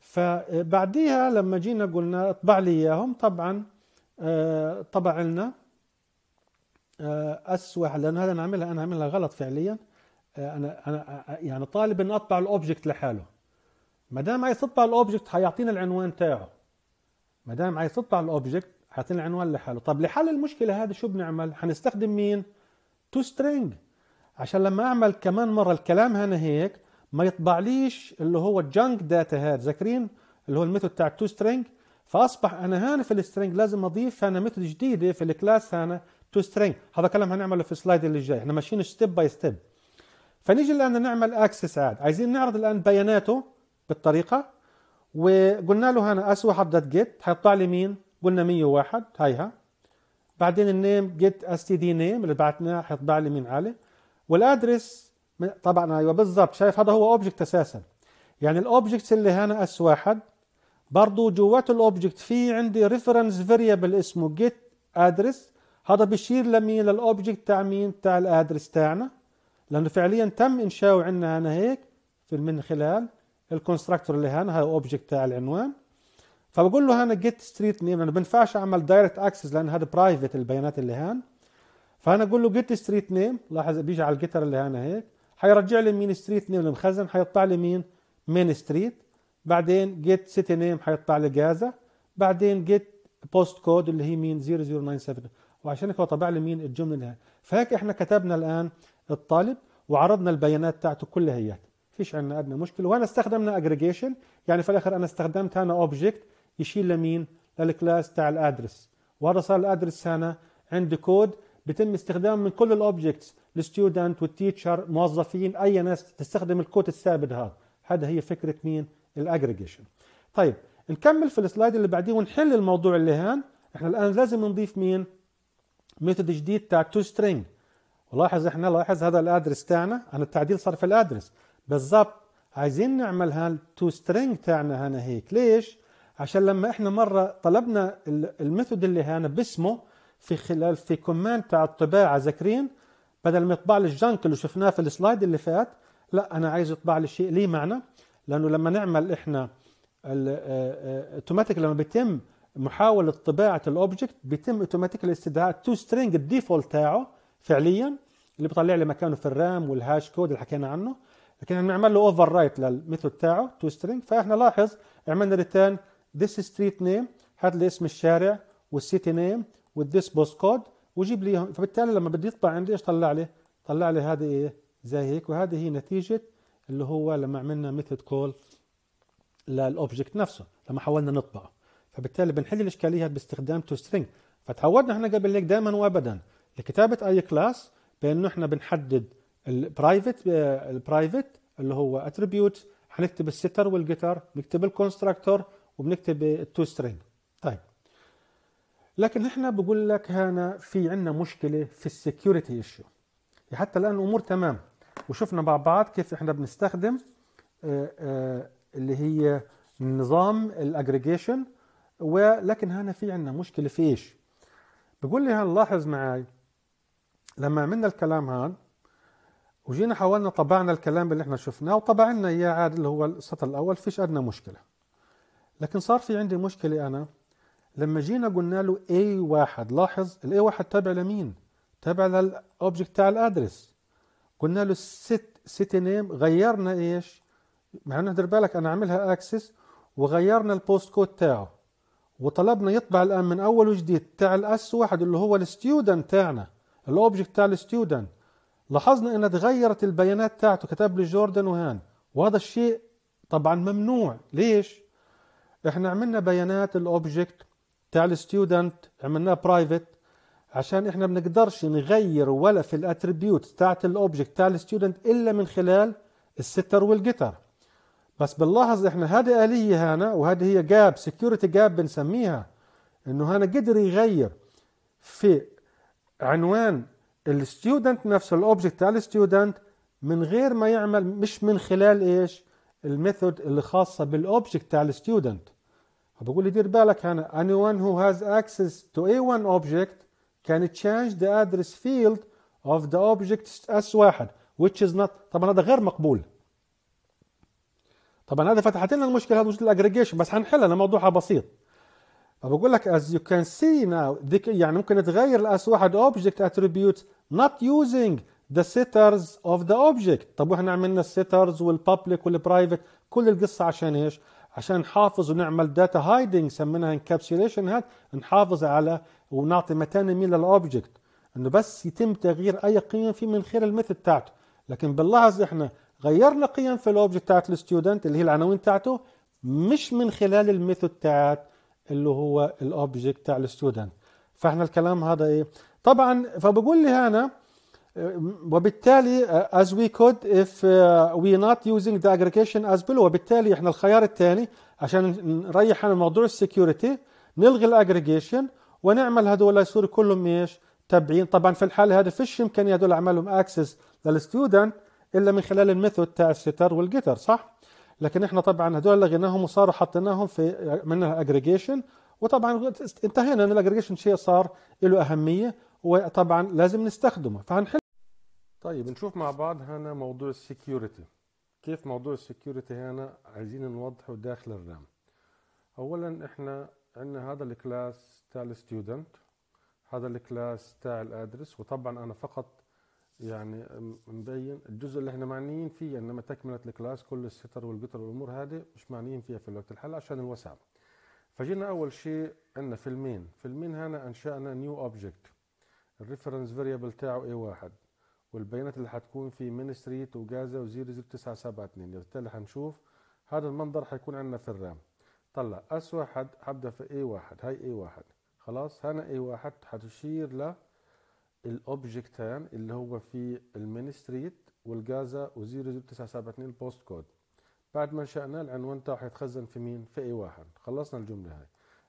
فبعديها لما جينا قلنا اطبع لي اياهم طبعا آه، طبع لنا اسوء آه، لان هذا انا عاملها انا عاملها غلط فعليا آه، انا انا يعني طالب ان اطبع الاوبجكت لحاله ما دام عايز تطبع الاوبجكت حيعطينا العنوان تاعه ما دام عايز تطبع الاوبجكت حيعطينا العنوان لحاله طب لحل المشكله هذه شو بنعمل حنستخدم مين تو سترينج عشان لما اعمل كمان مره الكلام هنا هيك ما يطبعليش اللي هو الجنك داتا هاد ذاكرين اللي هو الميثود تاع تو سترينج فاصبح انا هنا في السترينج لازم اضيف هنا ميثود جديده في الكلاس هنا تو سترينج هذا كلام هنعمله في السلايد اللي جاي احنا ماشيين ستيب باي ستيب فنيجي الان نعمل اكسس عاد عايزين نعرض الان بياناته بالطريقة وقلنا له هنا اسوى حدد جيت حيطلع لي مين قلنا 101 هيها بعدين النيم جيت اس تي دي نيم اللي بعتناه حيطبع لي مين علي والادرس طبعا ايوه بالضبط شايف هذا هو اوبجكت اساسا يعني الاوبجكتس اللي هنا اس واحد برضه جوات الاوبجكت في عندي ريفرنس فيريبل اسمه جيت ادرس هذا بيشير لمين للاوبجكت تاع مين تاع الادرس تاعنا لانه فعليا تم انشاؤه عندنا هنا هيك من خلال الكونستراكتور اللي هنا هاي اوبجكت تاع العنوان فبقول له هنا جيت ستريت نيم انا ما بنفعش اعمل دايركت اكسس لان هذا برايفت البيانات اللي هان فانا اقول له جيت ستريت نيم لاحظ بيجي على الجيتر اللي هنا هيك حيرجع لي مين ستريت نيم المخزن حيطلع لي مين مين ستريت بعدين جيت سيتي نيم حيطلع لي جازا بعدين جيت بوست كود اللي هي مين 0097 وعشان هيك هو طبع لي مين الجمله اللي هي فهيك احنا كتبنا الان الطالب وعرضنا البيانات تاعته كلها هيات فيش عندنا ادنى مشكله وهنا استخدمنا اجريجيشن يعني في الاخر انا استخدمت انا اوبجكت يشيل لمين للكلاس تاع الادرس وهذا صار الادرس هنا عندي كود بتم استخدام من كل الاوبجكتس الستودنت والتيتشر موظفين اي ناس تستخدم الكود الثابت هذا هذا هي فكره مين الاجريجيشن طيب نكمل في السلايد اللي بعديه ونحل الموضوع اللي هان احنا الان لازم نضيف مين ميثود جديد تاع تو سترينج ولاحظ احنا لاحظ هذا الادرس تاعنا انا التعديل صار في الادرس بالضبط عايزين هال تو سترينج تاعنا هنا هيك ليش عشان لما احنا مرة طلبنا الميثود اللي هنا باسمه في خلال في كوماند تاع الطباعة ذاكرين بدل ما يطبع لي الجنك اللي شفناه في السلايد اللي فات لا انا عايز يطبع لي شيء ليه معنى لانه لما نعمل احنا اوتوماتيك آه، آه، لما بيتم محاولة طباعة الاوبجكت بيتم اوتوماتيكلي استدعاء تو سترينج الديفولت تاعه فعليا اللي بيطلع لي مكانه في الرام والهاش كود اللي حكينا عنه لكن بنعمل له اوفر رايت للميثود تاعه تو سترينج فاحنا لاحظ عملنا ريتيرن ذيس ستريت نيم هات لي اسم الشارع والسيتي نيم والذس بوست كود وجيب لي فبالتالي لما بدي يطبع عندي ايش طلع لي؟ طلع لي هذه ايه؟ زي هيك وهذه هي نتيجه اللي هو لما عملنا ميثود كول للاوبجكت نفسه لما حاولنا نطبعه فبالتالي بنحل الاشكاليه باستخدام تو سترينج فتعودنا احنا قبل هيك دائما وابدا لكتابه اي كلاس بانه احنا بنحدد البرايفت البرايفت اللي هو اتريبيوت حنكتب الستر والجيتر نكتب الكونستراكتور وبنكتب التو سترينج طيب لكن احنا بقول لك هنا في عندنا مشكله في السكيورتي يعني ايشو حتى الان الامور تمام وشفنا مع بعض كيف احنا بنستخدم آه، آه، اللي هي نظام الاجريجيشن ولكن هنا في عندنا مشكله في ايش بقول لي هنلاحظ معي لما عملنا الكلام هذا وجينا حاولنا طبعنا الكلام اللي احنا شفناه وطبع لنا اياه عاد اللي هو السطر الاول فيش ادنى مشكله لكن صار في عندي مشكله انا لما جينا قلنا له اي واحد لاحظ الاي واحد تابع لمين؟ تابع للاوبجكت تاع الادرس قلنا له ست سيتي نيم غيرنا ايش؟ مع انه دير بالك انا عاملها اكسس وغيرنا البوست كود تاعه وطلبنا يطبع الان من اول وجديد تاع الاس واحد اللي هو الستيودنت تاعنا الاوبجكت تاع الستيودنت لاحظنا انها تغيرت البيانات تاعته كتب لي جوردن وهان وهذا الشيء طبعا ممنوع ليش احنا عملنا بيانات الاوبجكت تاع الستودنت عملناه برايفت عشان احنا بنقدرش نغير ولا في الاتريبيوت تاعت الاوبجكت تاع الستودنت الا من خلال الستر والجيتر بس بنلاحظ احنا هذه آلية هنا وهذه هي جاب سكيورتي جاب بنسميها انه هنا قدر يغير في عنوان الستودنت نفسه الاوبجكت تاع الستودنت من غير ما يعمل مش من خلال ايش الميثود اللي خاصه بالاوبجكت تاع الستودنت بقول لي دير بالك هنا anyone who has access to a1 object can change the address field of the object s1 which is not طبعا هذا غير مقبول طبعا هذا فتحت لنا المشكله هذا مشكله الاجريجيشن بس حنحلها الموضوع بسيط فبقول لك as you can see now يعني ممكن تغير الاس واحد object attribute not using the setters of the object طب واحنا عملنا السيترز والببليك والبرايفت كل القصه عشان ايش؟ عشان نحافظ ونعمل داتا هايدنج سميناها encapsulation هاد نحافظ على ونعطي متانة يميل للاوبجكت انه بس يتم تغيير اي قيم فيه من خلال الميثود تاعته لكن بنلاحظ احنا غيرنا قيم في الاوبجكت تاعت الستودنت اللي هي العناوين تاعته مش من خلال الميثود تاعت اللي هو الاوبجكت تاع الستودنت فاحنا الكلام هذا ايه طبعا فبقول لي هنا وبالتالي uh, as we could if uh, we not using the aggregation as below وبالتالي احنا الخيار الثاني عشان نريح عن الموضوع السكيورتي نلغي الاجريجيشن ونعمل هذول يصير كلهم ايش تابعين طبعا في الحاله هذه فيش امكانيه هذول اعمل لهم اكسس للستودنت الا من خلال الميثود تاع الستر والجيتر صح لكن احنا طبعا هذول لغيناهم وصاروا حطيناهم في عملنا اجريجيشن وطبعا انتهينا ان الاجريجيشن شيء صار له اهميه وطبعا لازم نستخدمه فهنحل طيب نشوف مع بعض هنا موضوع السكيورتي كيف موضوع السكيورتي هنا عايزين نوضحه داخل الرام اولا احنا عندنا هذا الكلاس تاع الستودنت هذا الكلاس تاع الادرس وطبعا انا فقط يعني مبين الجزء اللي احنا معنيين فيه انما تكمله الكلاس كل الستر والقطر والامور هذه مش معنيين فيها في الوقت الحالي عشان الوسع فجينا اول شيء عندنا في المين في المين هنا انشانا نيو اوبجكت الريفرنس فيريبل تاعه اي واحد والبيانات اللي حتكون في مين ستريت وجازا و00972 بالتالي حنشوف هذا المنظر حيكون عندنا في الرام طلع اس واحد حبدا في اي واحد هاي اي واحد خلاص هنا اي واحد حتشير ل الاوبجكتان اللي هو في المين ستريت والجازا و00972 البوست كود بعد ما انشأنا العنوان تاعه حيتخزن في مين في اي واحد خلصنا الجمله هاي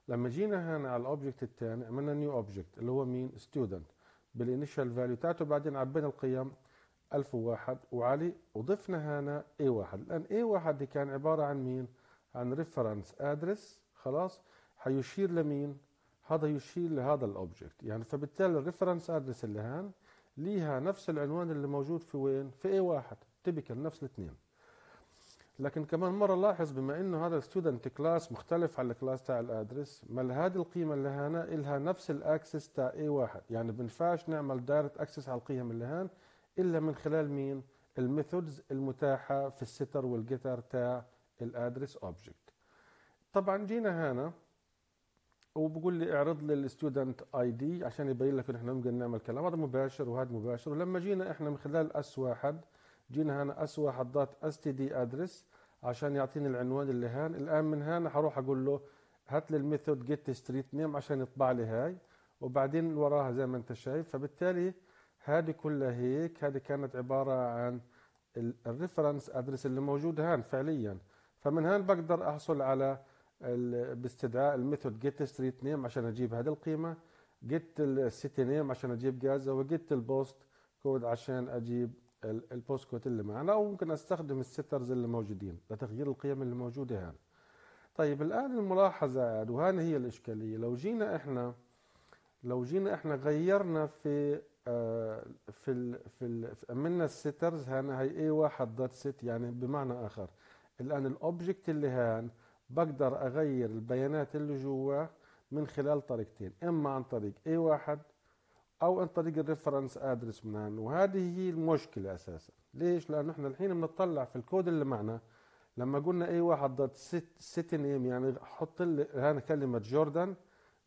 لما جينا هنا على الاوبجكت الثاني عملنا نيو اوبجكت اللي هو مين ستودنت بالانيشال فاليو تاعته بعدين عبينا القيم 1001 وعلي وضفنا هنا اي واحد الان اي واحد دي كان عباره عن مين عن ريفرنس ادرس خلاص حيشير لمين هذا يشير لهذا الاوبجكت يعني فبالتالي الريفرنس ادرس اللي هان ليها نفس العنوان اللي موجود في وين في اي واحد تبكل نفس الاثنين لكن كمان مرة لاحظ بما انه هذا الستودنت كلاس مختلف على الكلاس تاع الادرس ما هذه القيمة اللي هنا الها نفس الاكسس تاع اي واحد يعني بنفعش نعمل دايركت اكسس على القيم اللي هان الا من خلال مين الميثودز المتاحة في الستر والجيتر تاع الادرس اوبجكت طبعا جينا هنا وبقول لي اعرض لي الستودنت اي دي عشان يبين لك ان احنا ممكن نعمل كلام هذا مباشر وهذا مباشر ولما جينا احنا من خلال اس واحد جينا هنا اس واحد دوت اس تي دي ادرس عشان يعطيني العنوان اللي هان الان من هنا هروح اقول له هات لي الميثود جيت ستريت نيم عشان يطبع لي هاي وبعدين وراها زي ما انت شايف فبالتالي هذه كلها هيك هذه كانت عباره عن الريفرنس ادرس اللي موجود هان فعليا فمن هان بقدر احصل على باستدعاء الميثود جيت ستريت نيم عشان اجيب هذه القيمه جيت السيتي نيم عشان اجيب جازا وجيت البوست كود عشان اجيب البوست كود اللي معنا او ممكن استخدم السترز اللي موجودين لتغيير القيم اللي موجوده هنا طيب الان الملاحظه عاد وهنا هي الاشكاليه لو جينا احنا لو جينا احنا غيرنا في آه، في الـ في, الـ في عملنا السترز هنا هي اي واحد دوت ست يعني بمعنى اخر الان الاوبجكت اللي هان بقدر اغير البيانات اللي جوا من خلال طريقتين اما عن طريق اي واحد او عن طريق الريفرنس ادرس من وهذه هي المشكله اساسا ليش لانه احنا الحين بنطلع في الكود اللي معنا لما قلنا اي واحد ضد ست نيم يعني حط لي هنا كلمه جوردن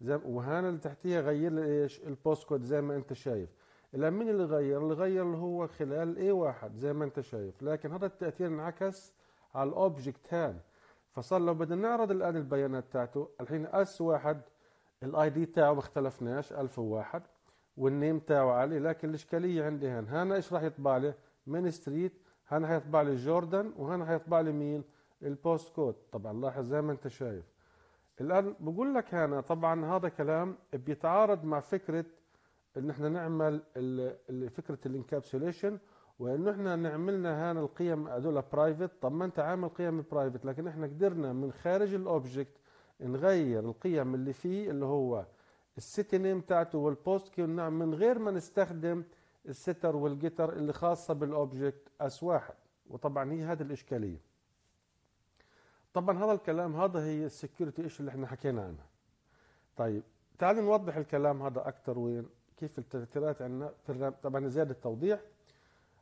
زي وهنا اللي تحتيها غير لي ايش البوست كود زي ما انت شايف الا مين اللي غير اللي غير اللي هو خلال اي واحد زي ما انت شايف لكن هذا التاثير انعكس على الاوبجكت هان فصار لو بدنا نعرض الان البيانات تاعته الحين اس واحد الاي دي تاعه ما اختلفناش 1001 والنيم تاعه علي لكن الاشكاليه عندي هان هنا ايش راح يطبع لي مين ستريت هنا حيطبع لي جوردن وهنا حيطبع لي مين البوست كود طبعا لاحظ زي ما انت شايف الان بقول لك هنا طبعا هذا كلام بيتعارض مع فكره ان احنا نعمل فكره الانكابسوليشن وانه احنا نعملنا هان القيم هذول برايفت طب ما انت عامل قيم برايفت لكن احنا قدرنا من خارج الاوبجكت نغير القيم اللي فيه اللي هو السيتي نيم بتاعته والبوست كي نعم من غير ما نستخدم الستر والجيتر اللي خاصة بالاوبجكت اس واحد وطبعا هي هذه الاشكالية طبعا هذا الكلام هذا هي السكيورتي ايش اللي احنا حكينا عنها طيب تعالوا نوضح الكلام هذا اكثر وين كيف التأثيرات عندنا في الرام طبعا زيادة التوضيح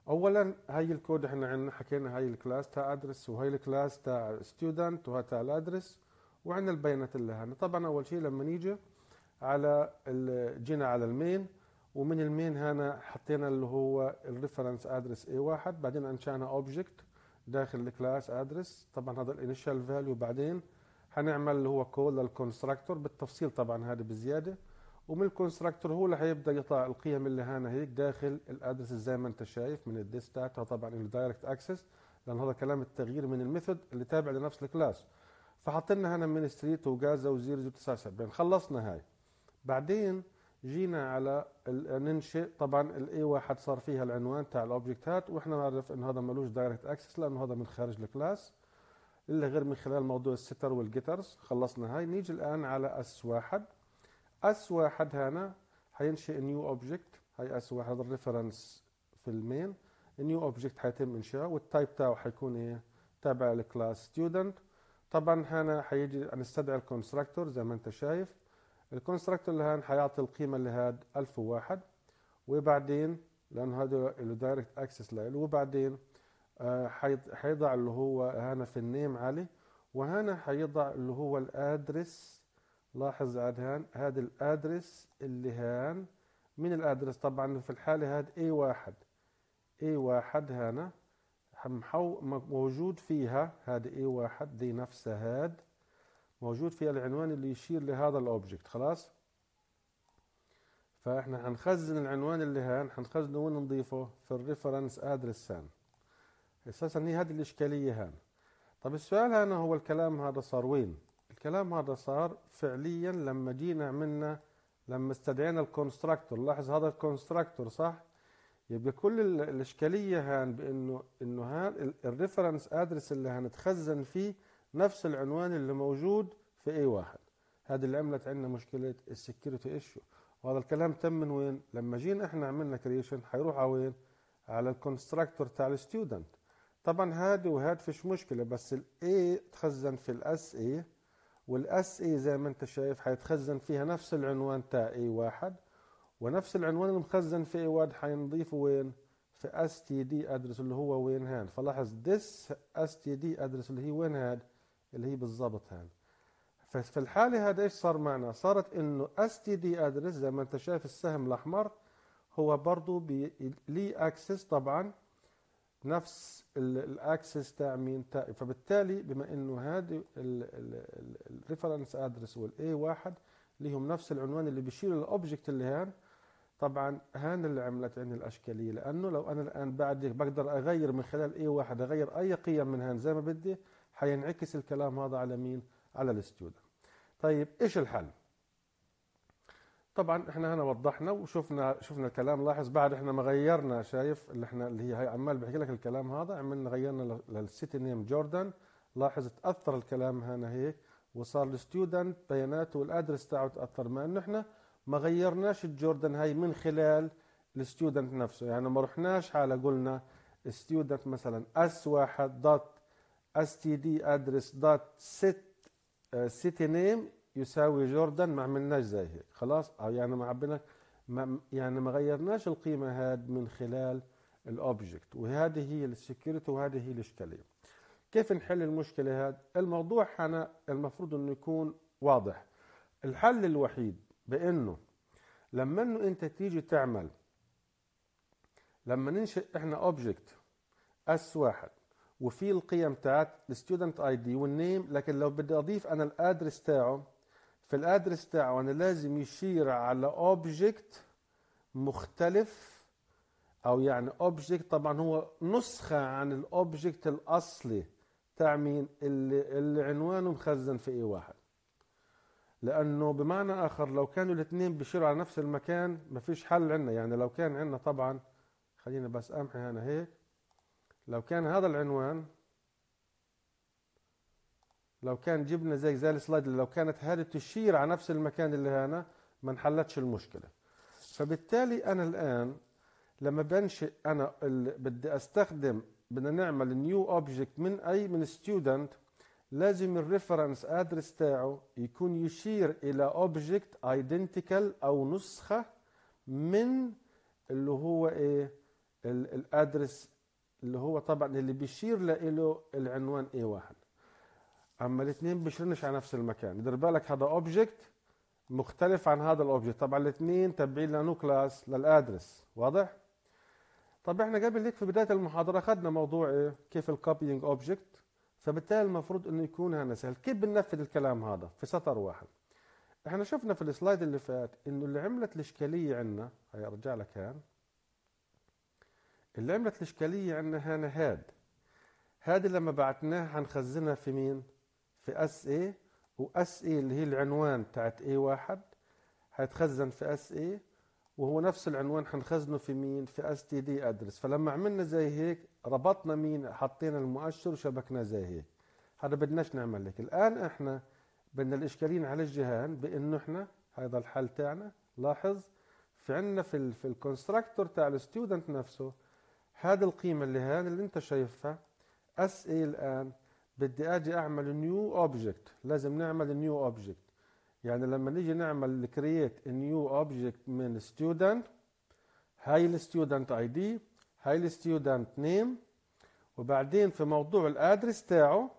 اولا هاي الكود احنا عندنا حكينا هاي الكلاس تاع ادرس وهاي الكلاس تاع ستودنت وهاي تاع الادرس وعندنا البيانات اللي هنا طبعا اول شيء لما نيجي على جينا على المين ومن المين هنا حطينا اللي هو الريفرنس ادرس اي واحد بعدين انشانا اوبجكت داخل الكلاس ادرس طبعا هذا الانيشال فاليو بعدين هنعمل اللي هو كول للكونستراكتور بالتفصيل طبعا هذا بزياده ومن الكونستراكتور هو اللي هيبدا يقطع القيم اللي هنا هيك داخل الادرس زي ما انت شايف من الديس بتاعتها طبعا الدايركت اكسس لان هذا كلام التغيير من الميثود اللي تابع لنفس الكلاس فحطينا هنا من ستريت وجازا و0079 خلصنا هاي بعدين جينا على ننشئ طبعا الاي واحد صار فيها العنوان تاع الاوبجكت هات واحنا نعرف انه هذا ملوش دايركت اكسس لانه هذا من خارج الكلاس الا غير من خلال موضوع الستر والجيترز خلصنا هاي نيجي الان على اس واحد اس واحد هنا حينشئ نيو اوبجكت هي اس واحد الريفرنس في المين نيو اوبجكت حيتم انشاءه والتايب تاعه حيكون ايه تابع لكلاس ستودنت طبعا هنا حيجي نستدعي الكونستراكتور زي ما انت شايف الكونستراكتور اللي هان حيعطي القيمه هاد 1001 وبعدين لانه هذا له دايركت اكسس له وبعدين آه، حيضع اللي هو هنا في النيم علي وهنا حيضع اللي هو الادرس لاحظ عاد هان هذا الادرس اللي هان من الادرس طبعا في الحالة هاد اي واحد اي واحد هنا موجود فيها هذا اي واحد دي نفسها هاد موجود فيها العنوان اللي يشير لهذا الاوبجكت خلاص فاحنا هنخزن العنوان اللي هان هنخزنه وين نضيفه في الريفرنس ادرس هان اساسا هي هذه الاشكالية هان طب السؤال هنا هو الكلام هذا صار وين الكلام هذا صار فعليا لما جينا عملنا لما استدعينا الكونستراكتور لاحظ هذا الكونستراكتور صح يبقى كل الاشكاليه هان بانه انه هان الريفرنس ادرس اللي هنتخزن فيه نفس العنوان اللي موجود في اي واحد هذه اللي عملت عندنا مشكله السكيورتي ايشيو وهذا الكلام تم من وين لما جينا احنا عملنا كريشن حيروح على وين على الكونستراكتور تاع الستودنت طبعا هذا وهذا فيش مشكله بس الاي تخزن في الاس اي والاس اي زي ما انت شايف حيتخزن فيها نفس العنوان تاع اي واحد ونفس العنوان المخزن في اي واحد حنضيفه وين في اس تي دي ادرس اللي هو وين هان فلاحظ ديس اس تي دي ادرس اللي هي وين هاد اللي هي بالضبط هان ففي الحالة هذا ايش صار معنا صارت انه اس تي دي ادرس زي ما انت شايف السهم الاحمر هو برضو لي اكسس طبعا نفس الاكسس تاع مين تاع فبالتالي بما انه هذه الريفرنس ادرس والاي واحد ليهم نفس العنوان اللي بيشيل الاوبجكت اللي هان طبعا هان اللي عملت عندي الاشكاليه لانه لو انا الان بعد بقدر اغير من خلال اي واحد اغير اي قيم من هان زي ما بدي حينعكس الكلام هذا على مين على الاستودنت طيب ايش الحل طبعا احنا هنا وضحنا وشفنا شفنا الكلام لاحظ بعد احنا ما غيرنا شايف اللي احنا اللي هي هاي عمال بحكي لك الكلام هذا عملنا غيرنا للسيتي نيم جوردن لاحظ تاثر الكلام هنا هيك وصار الستودنت بياناته والادرس تاعه تاثر ما انه احنا ما غيرناش الجوردن هاي من خلال الستودنت نفسه يعني ما رحناش على قلنا ستودنت مثلا اس واحد دوت اس تي دي ادرس دوت سيت سيتي نيم يساوي جوردن ما عملناش زي هيك خلاص او يعني ما عبيناش ما يعني ما غيرناش القيمة هاد من خلال الاوبجكت وهذه هي السكيورتي وهذه هي الاشكالية كيف نحل المشكلة هاد الموضوع هنا المفروض انه يكون واضح الحل الوحيد بانه لما انه انت تيجي تعمل لما ننشئ احنا اوبجكت اس واحد وفي القيم تاعت الستودنت اي دي والنيم لكن لو بدي اضيف انا الادرس تاعه في الادرس بتاعه انا لازم يشير على اوبجكت مختلف او يعني اوبجكت طبعا هو نسخه عن الاوبجكت الاصلي بتاع مين اللي, اللي عنوانه مخزن في اي واحد لانه بمعنى اخر لو كانوا الاثنين بيشيروا على نفس المكان ما فيش حل عندنا يعني لو كان عندنا طبعا خلينا بس امحي انا هيك لو كان هذا العنوان لو كان جبنا زي زي السلايد لو كانت هذه تشير على نفس المكان اللي هنا ما انحلتش المشكله فبالتالي انا الان لما بنشئ انا بدي استخدم بدنا نعمل نيو اوبجكت من اي من ستودنت لازم الريفرنس ادرس تاعه يكون يشير الى اوبجكت ايدنتيكال او نسخه من اللي هو ايه الادرس اللي هو طبعا اللي بيشير له العنوان A1 اما الاثنين بيشرنش على نفس المكان دير بالك هذا اوبجكت مختلف عن هذا الاوبجكت طبعا الاثنين تابعين كلاس للادرس واضح طب احنا قبل هيك في بدايه المحاضره اخذنا موضوع إيه؟ كيف الكوبينج اوبجكت فبالتالي المفروض انه يكون هنا سهل كيف بننفذ الكلام هذا في سطر واحد احنا شفنا في السلايد اللي فات انه اللي عملت الاشكاليه عندنا هي ارجع لك هان اللي عملت الاشكاليه عندنا هنا هاد هذه لما بعثناها هنخزنها في مين في اس اي واس اي اللي هي العنوان تاعت اي واحد هيتخزن في اس اي وهو نفس العنوان حنخزنه في مين في اس تي دي ادرس فلما عملنا زي هيك ربطنا مين حطينا المؤشر وشبكناه زي هيك هذا بدناش نعمل هيك الان احنا بدنا الاشكالين على الجهان بانه احنا هذا الحل تاعنا لاحظ في عندنا في الـ في الكونستراكتور تاع الستودنت نفسه هذه القيمه اللي هان اللي انت شايفها اس اي الان بدي اجي اعمل نيو اوبجكت لازم نعمل نيو اوبجكت يعني لما نيجي نعمل كرييت نيو اوبجكت من ستودنت هاي الستودنت اي دي هاي الستودنت نيم وبعدين في موضوع الادرس تاعه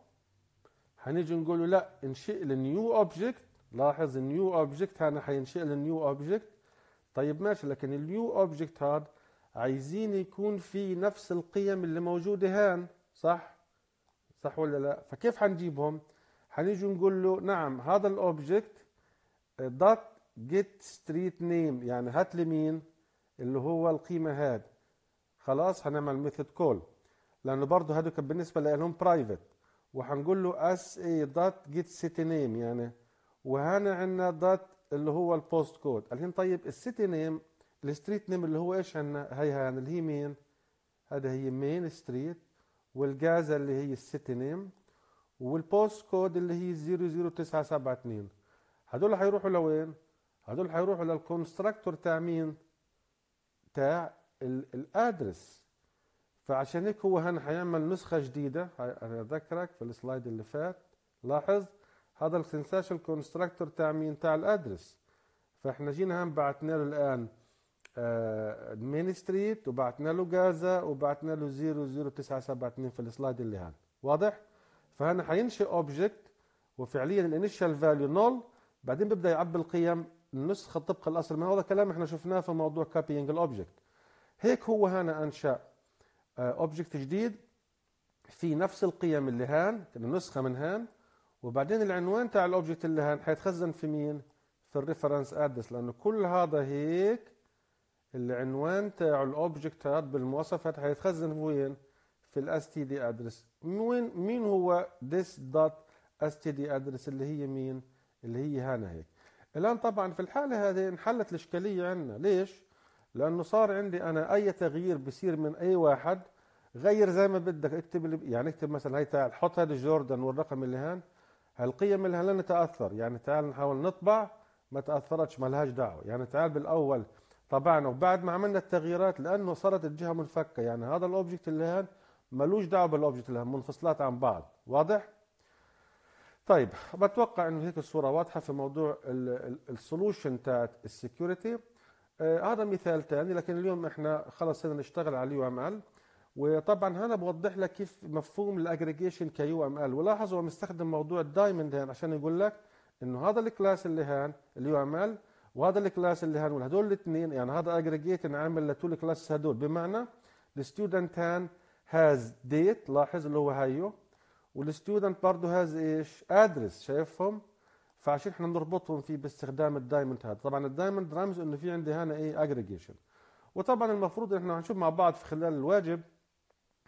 هنيجي نقول له لا انشئ لي نيو اوبجكت لاحظ النيو اوبجكت هنا حينشئ لي نيو اوبجكت طيب ماشي لكن النيو اوبجكت هذا عايزين يكون في نفس القيم اللي موجوده هان صح صح ولا لا فكيف حنجيبهم حنيجي نقول له نعم هذا الاوبجكت دوت جيت ستريت نيم يعني هات لي مين اللي هو القيمه هاد خلاص هنعمل ميثود كول لانه برضه هذوك بالنسبه لهم برايفت وحنقول له اس اي دوت جيت سيتي نيم يعني وهنا عندنا دوت اللي هو البوست كود الحين طيب السيتي نيم الستريت نيم اللي هو ايش عندنا هي هان يعني اللي هي مين هذا هي مين ستريت والجازة اللي هي السيتي نيم والبوست كود اللي هي 00972 هدول هيروحوا لوين؟ هدول هيروحوا للكونستراكتور تاع مين؟ تاع الادرس فعشان هيك هو هن حيعمل نسخة جديدة أنا أذكرك في السلايد اللي فات لاحظ هذا السنساشن كونستراكتور تاع مين تاع الأدرس فإحنا جينا هن بعثنا له الآن مين ستريت وبعثنا له جازا وبعثنا له 00972 في السلايد اللي هان واضح فهنا حينشئ اوبجكت وفعليا الانيشال فاليو نول بعدين بيبدا يعبي القيم النسخه طبق الاصل من هذا كلام احنا شفناه في موضوع كابينج الاوبجكت هيك هو هنا انشا اوبجكت آه، جديد في نفس القيم اللي هان النسخه من هان وبعدين العنوان تاع الاوبجكت اللي هان حيتخزن في مين في الريفرنس ادرس لانه كل هذا هيك العنوان تاع الاوبجكت هاد بالمواصفات هيتخزن وين في الاس تي دي ادرس وين مين هو دوت اس تي دي ادرس اللي هي مين اللي هي هنا هيك الان طبعا في الحاله هذه انحلت الاشكاليه عندنا ليش لانه صار عندي انا اي تغيير بصير من اي واحد غير زي ما بدك اكتب يعني اكتب مثلا هي تعال حط هذا جوردن والرقم اللي هان هالقيم اللي هلن تاثر يعني تعال نحاول نطبع ما تاثرتش ما لهاش دعوه يعني تعال بالاول طبعا وبعد ما عملنا التغييرات لانه صارت الجهه منفكه يعني هذا الاوبجكت اللي هان ملوش دعوه بالاوبجكت اللي هان منفصلات عن بعض واضح طيب بتوقع انه هيك الصوره واضحه في موضوع السولوشن تاعت السكيورتي آه هذا مثال ثاني لكن اليوم احنا خلص صرنا نشتغل على اليو ام ال وطبعا هنا بوضح لك كيف مفهوم الاجريجيشن كيو ام ال ولاحظوا مستخدم موضوع الدايموند هان عشان يقول لك انه هذا الكلاس اللي هان اليو ام ال وهذا الكلاس اللي هنقول هدول الاثنين يعني هذا اجريجيت انعمل لتو الكلاس هدول بمعنى الستودنت هان هاز ديت لاحظ اللي هو هيو والستودنت برضه هاز ايش ادرس شايفهم فعشان احنا نربطهم فيه باستخدام الدايموند هذا طبعا الدايموند رمز انه في عندي هنا ايه اجريجيشن وطبعا المفروض احنا هنشوف مع بعض في خلال الواجب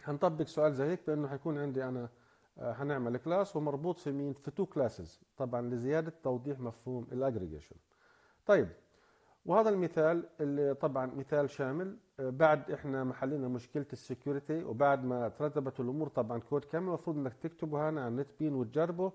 هنطبق سؤال زي هيك بانه حيكون عندي انا آه، هنعمل كلاس ومربوط في مين في تو كلاسز طبعا لزياده توضيح مفهوم الاجريجيشن طيب وهذا المثال اللي طبعا مثال شامل آه، بعد احنا ما حلينا مشكله السكيورتي وبعد ما ترتبت الامور طبعا كود كامل المفروض انك تكتبه هنا على النت بين وتجربه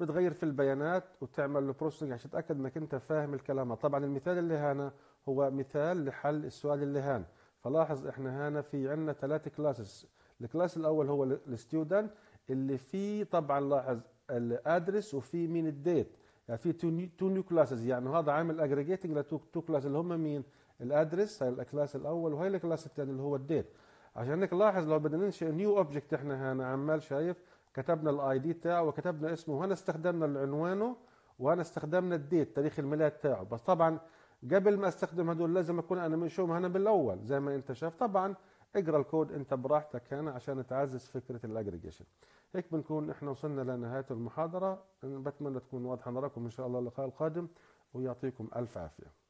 وتغير في البيانات وتعمل له بروسيسنج عشان تتاكد انك انت فاهم الكلام طبعا المثال اللي هنا هو مثال لحل السؤال اللي هان فلاحظ احنا هنا في عندنا ثلاثة كلاسز الكلاس الاول هو الستودنت اللي فيه طبعا لاحظ الادرس وفي مين الديت يعني في تو نيو كلاسز يعني هذا عامل اجريجيتنج لتو تو كلاس اللي هم مين الادرس هاي الكلاس الاول وهي الكلاس الثاني اللي هو الديت عشان هيك لاحظ لو بدنا ننشئ نيو اوبجكت احنا هنا عمال شايف كتبنا الاي دي تاعه وكتبنا اسمه وهنا استخدمنا عنوانه وهنا استخدمنا الديت تاريخ الميلاد تاعه بس طبعا قبل ما استخدم هدول لازم اكون انا منشوم هنا بالاول زي ما انت شايف طبعا اقرا الكود انت براحتك هنا عشان تعزز فكره الاجريجيشن هيك بنكون احنا وصلنا لنهاية المحاضرة بتمنى تكون واضحة نراكم ان شاء الله اللقاء القادم ويعطيكم الف عافية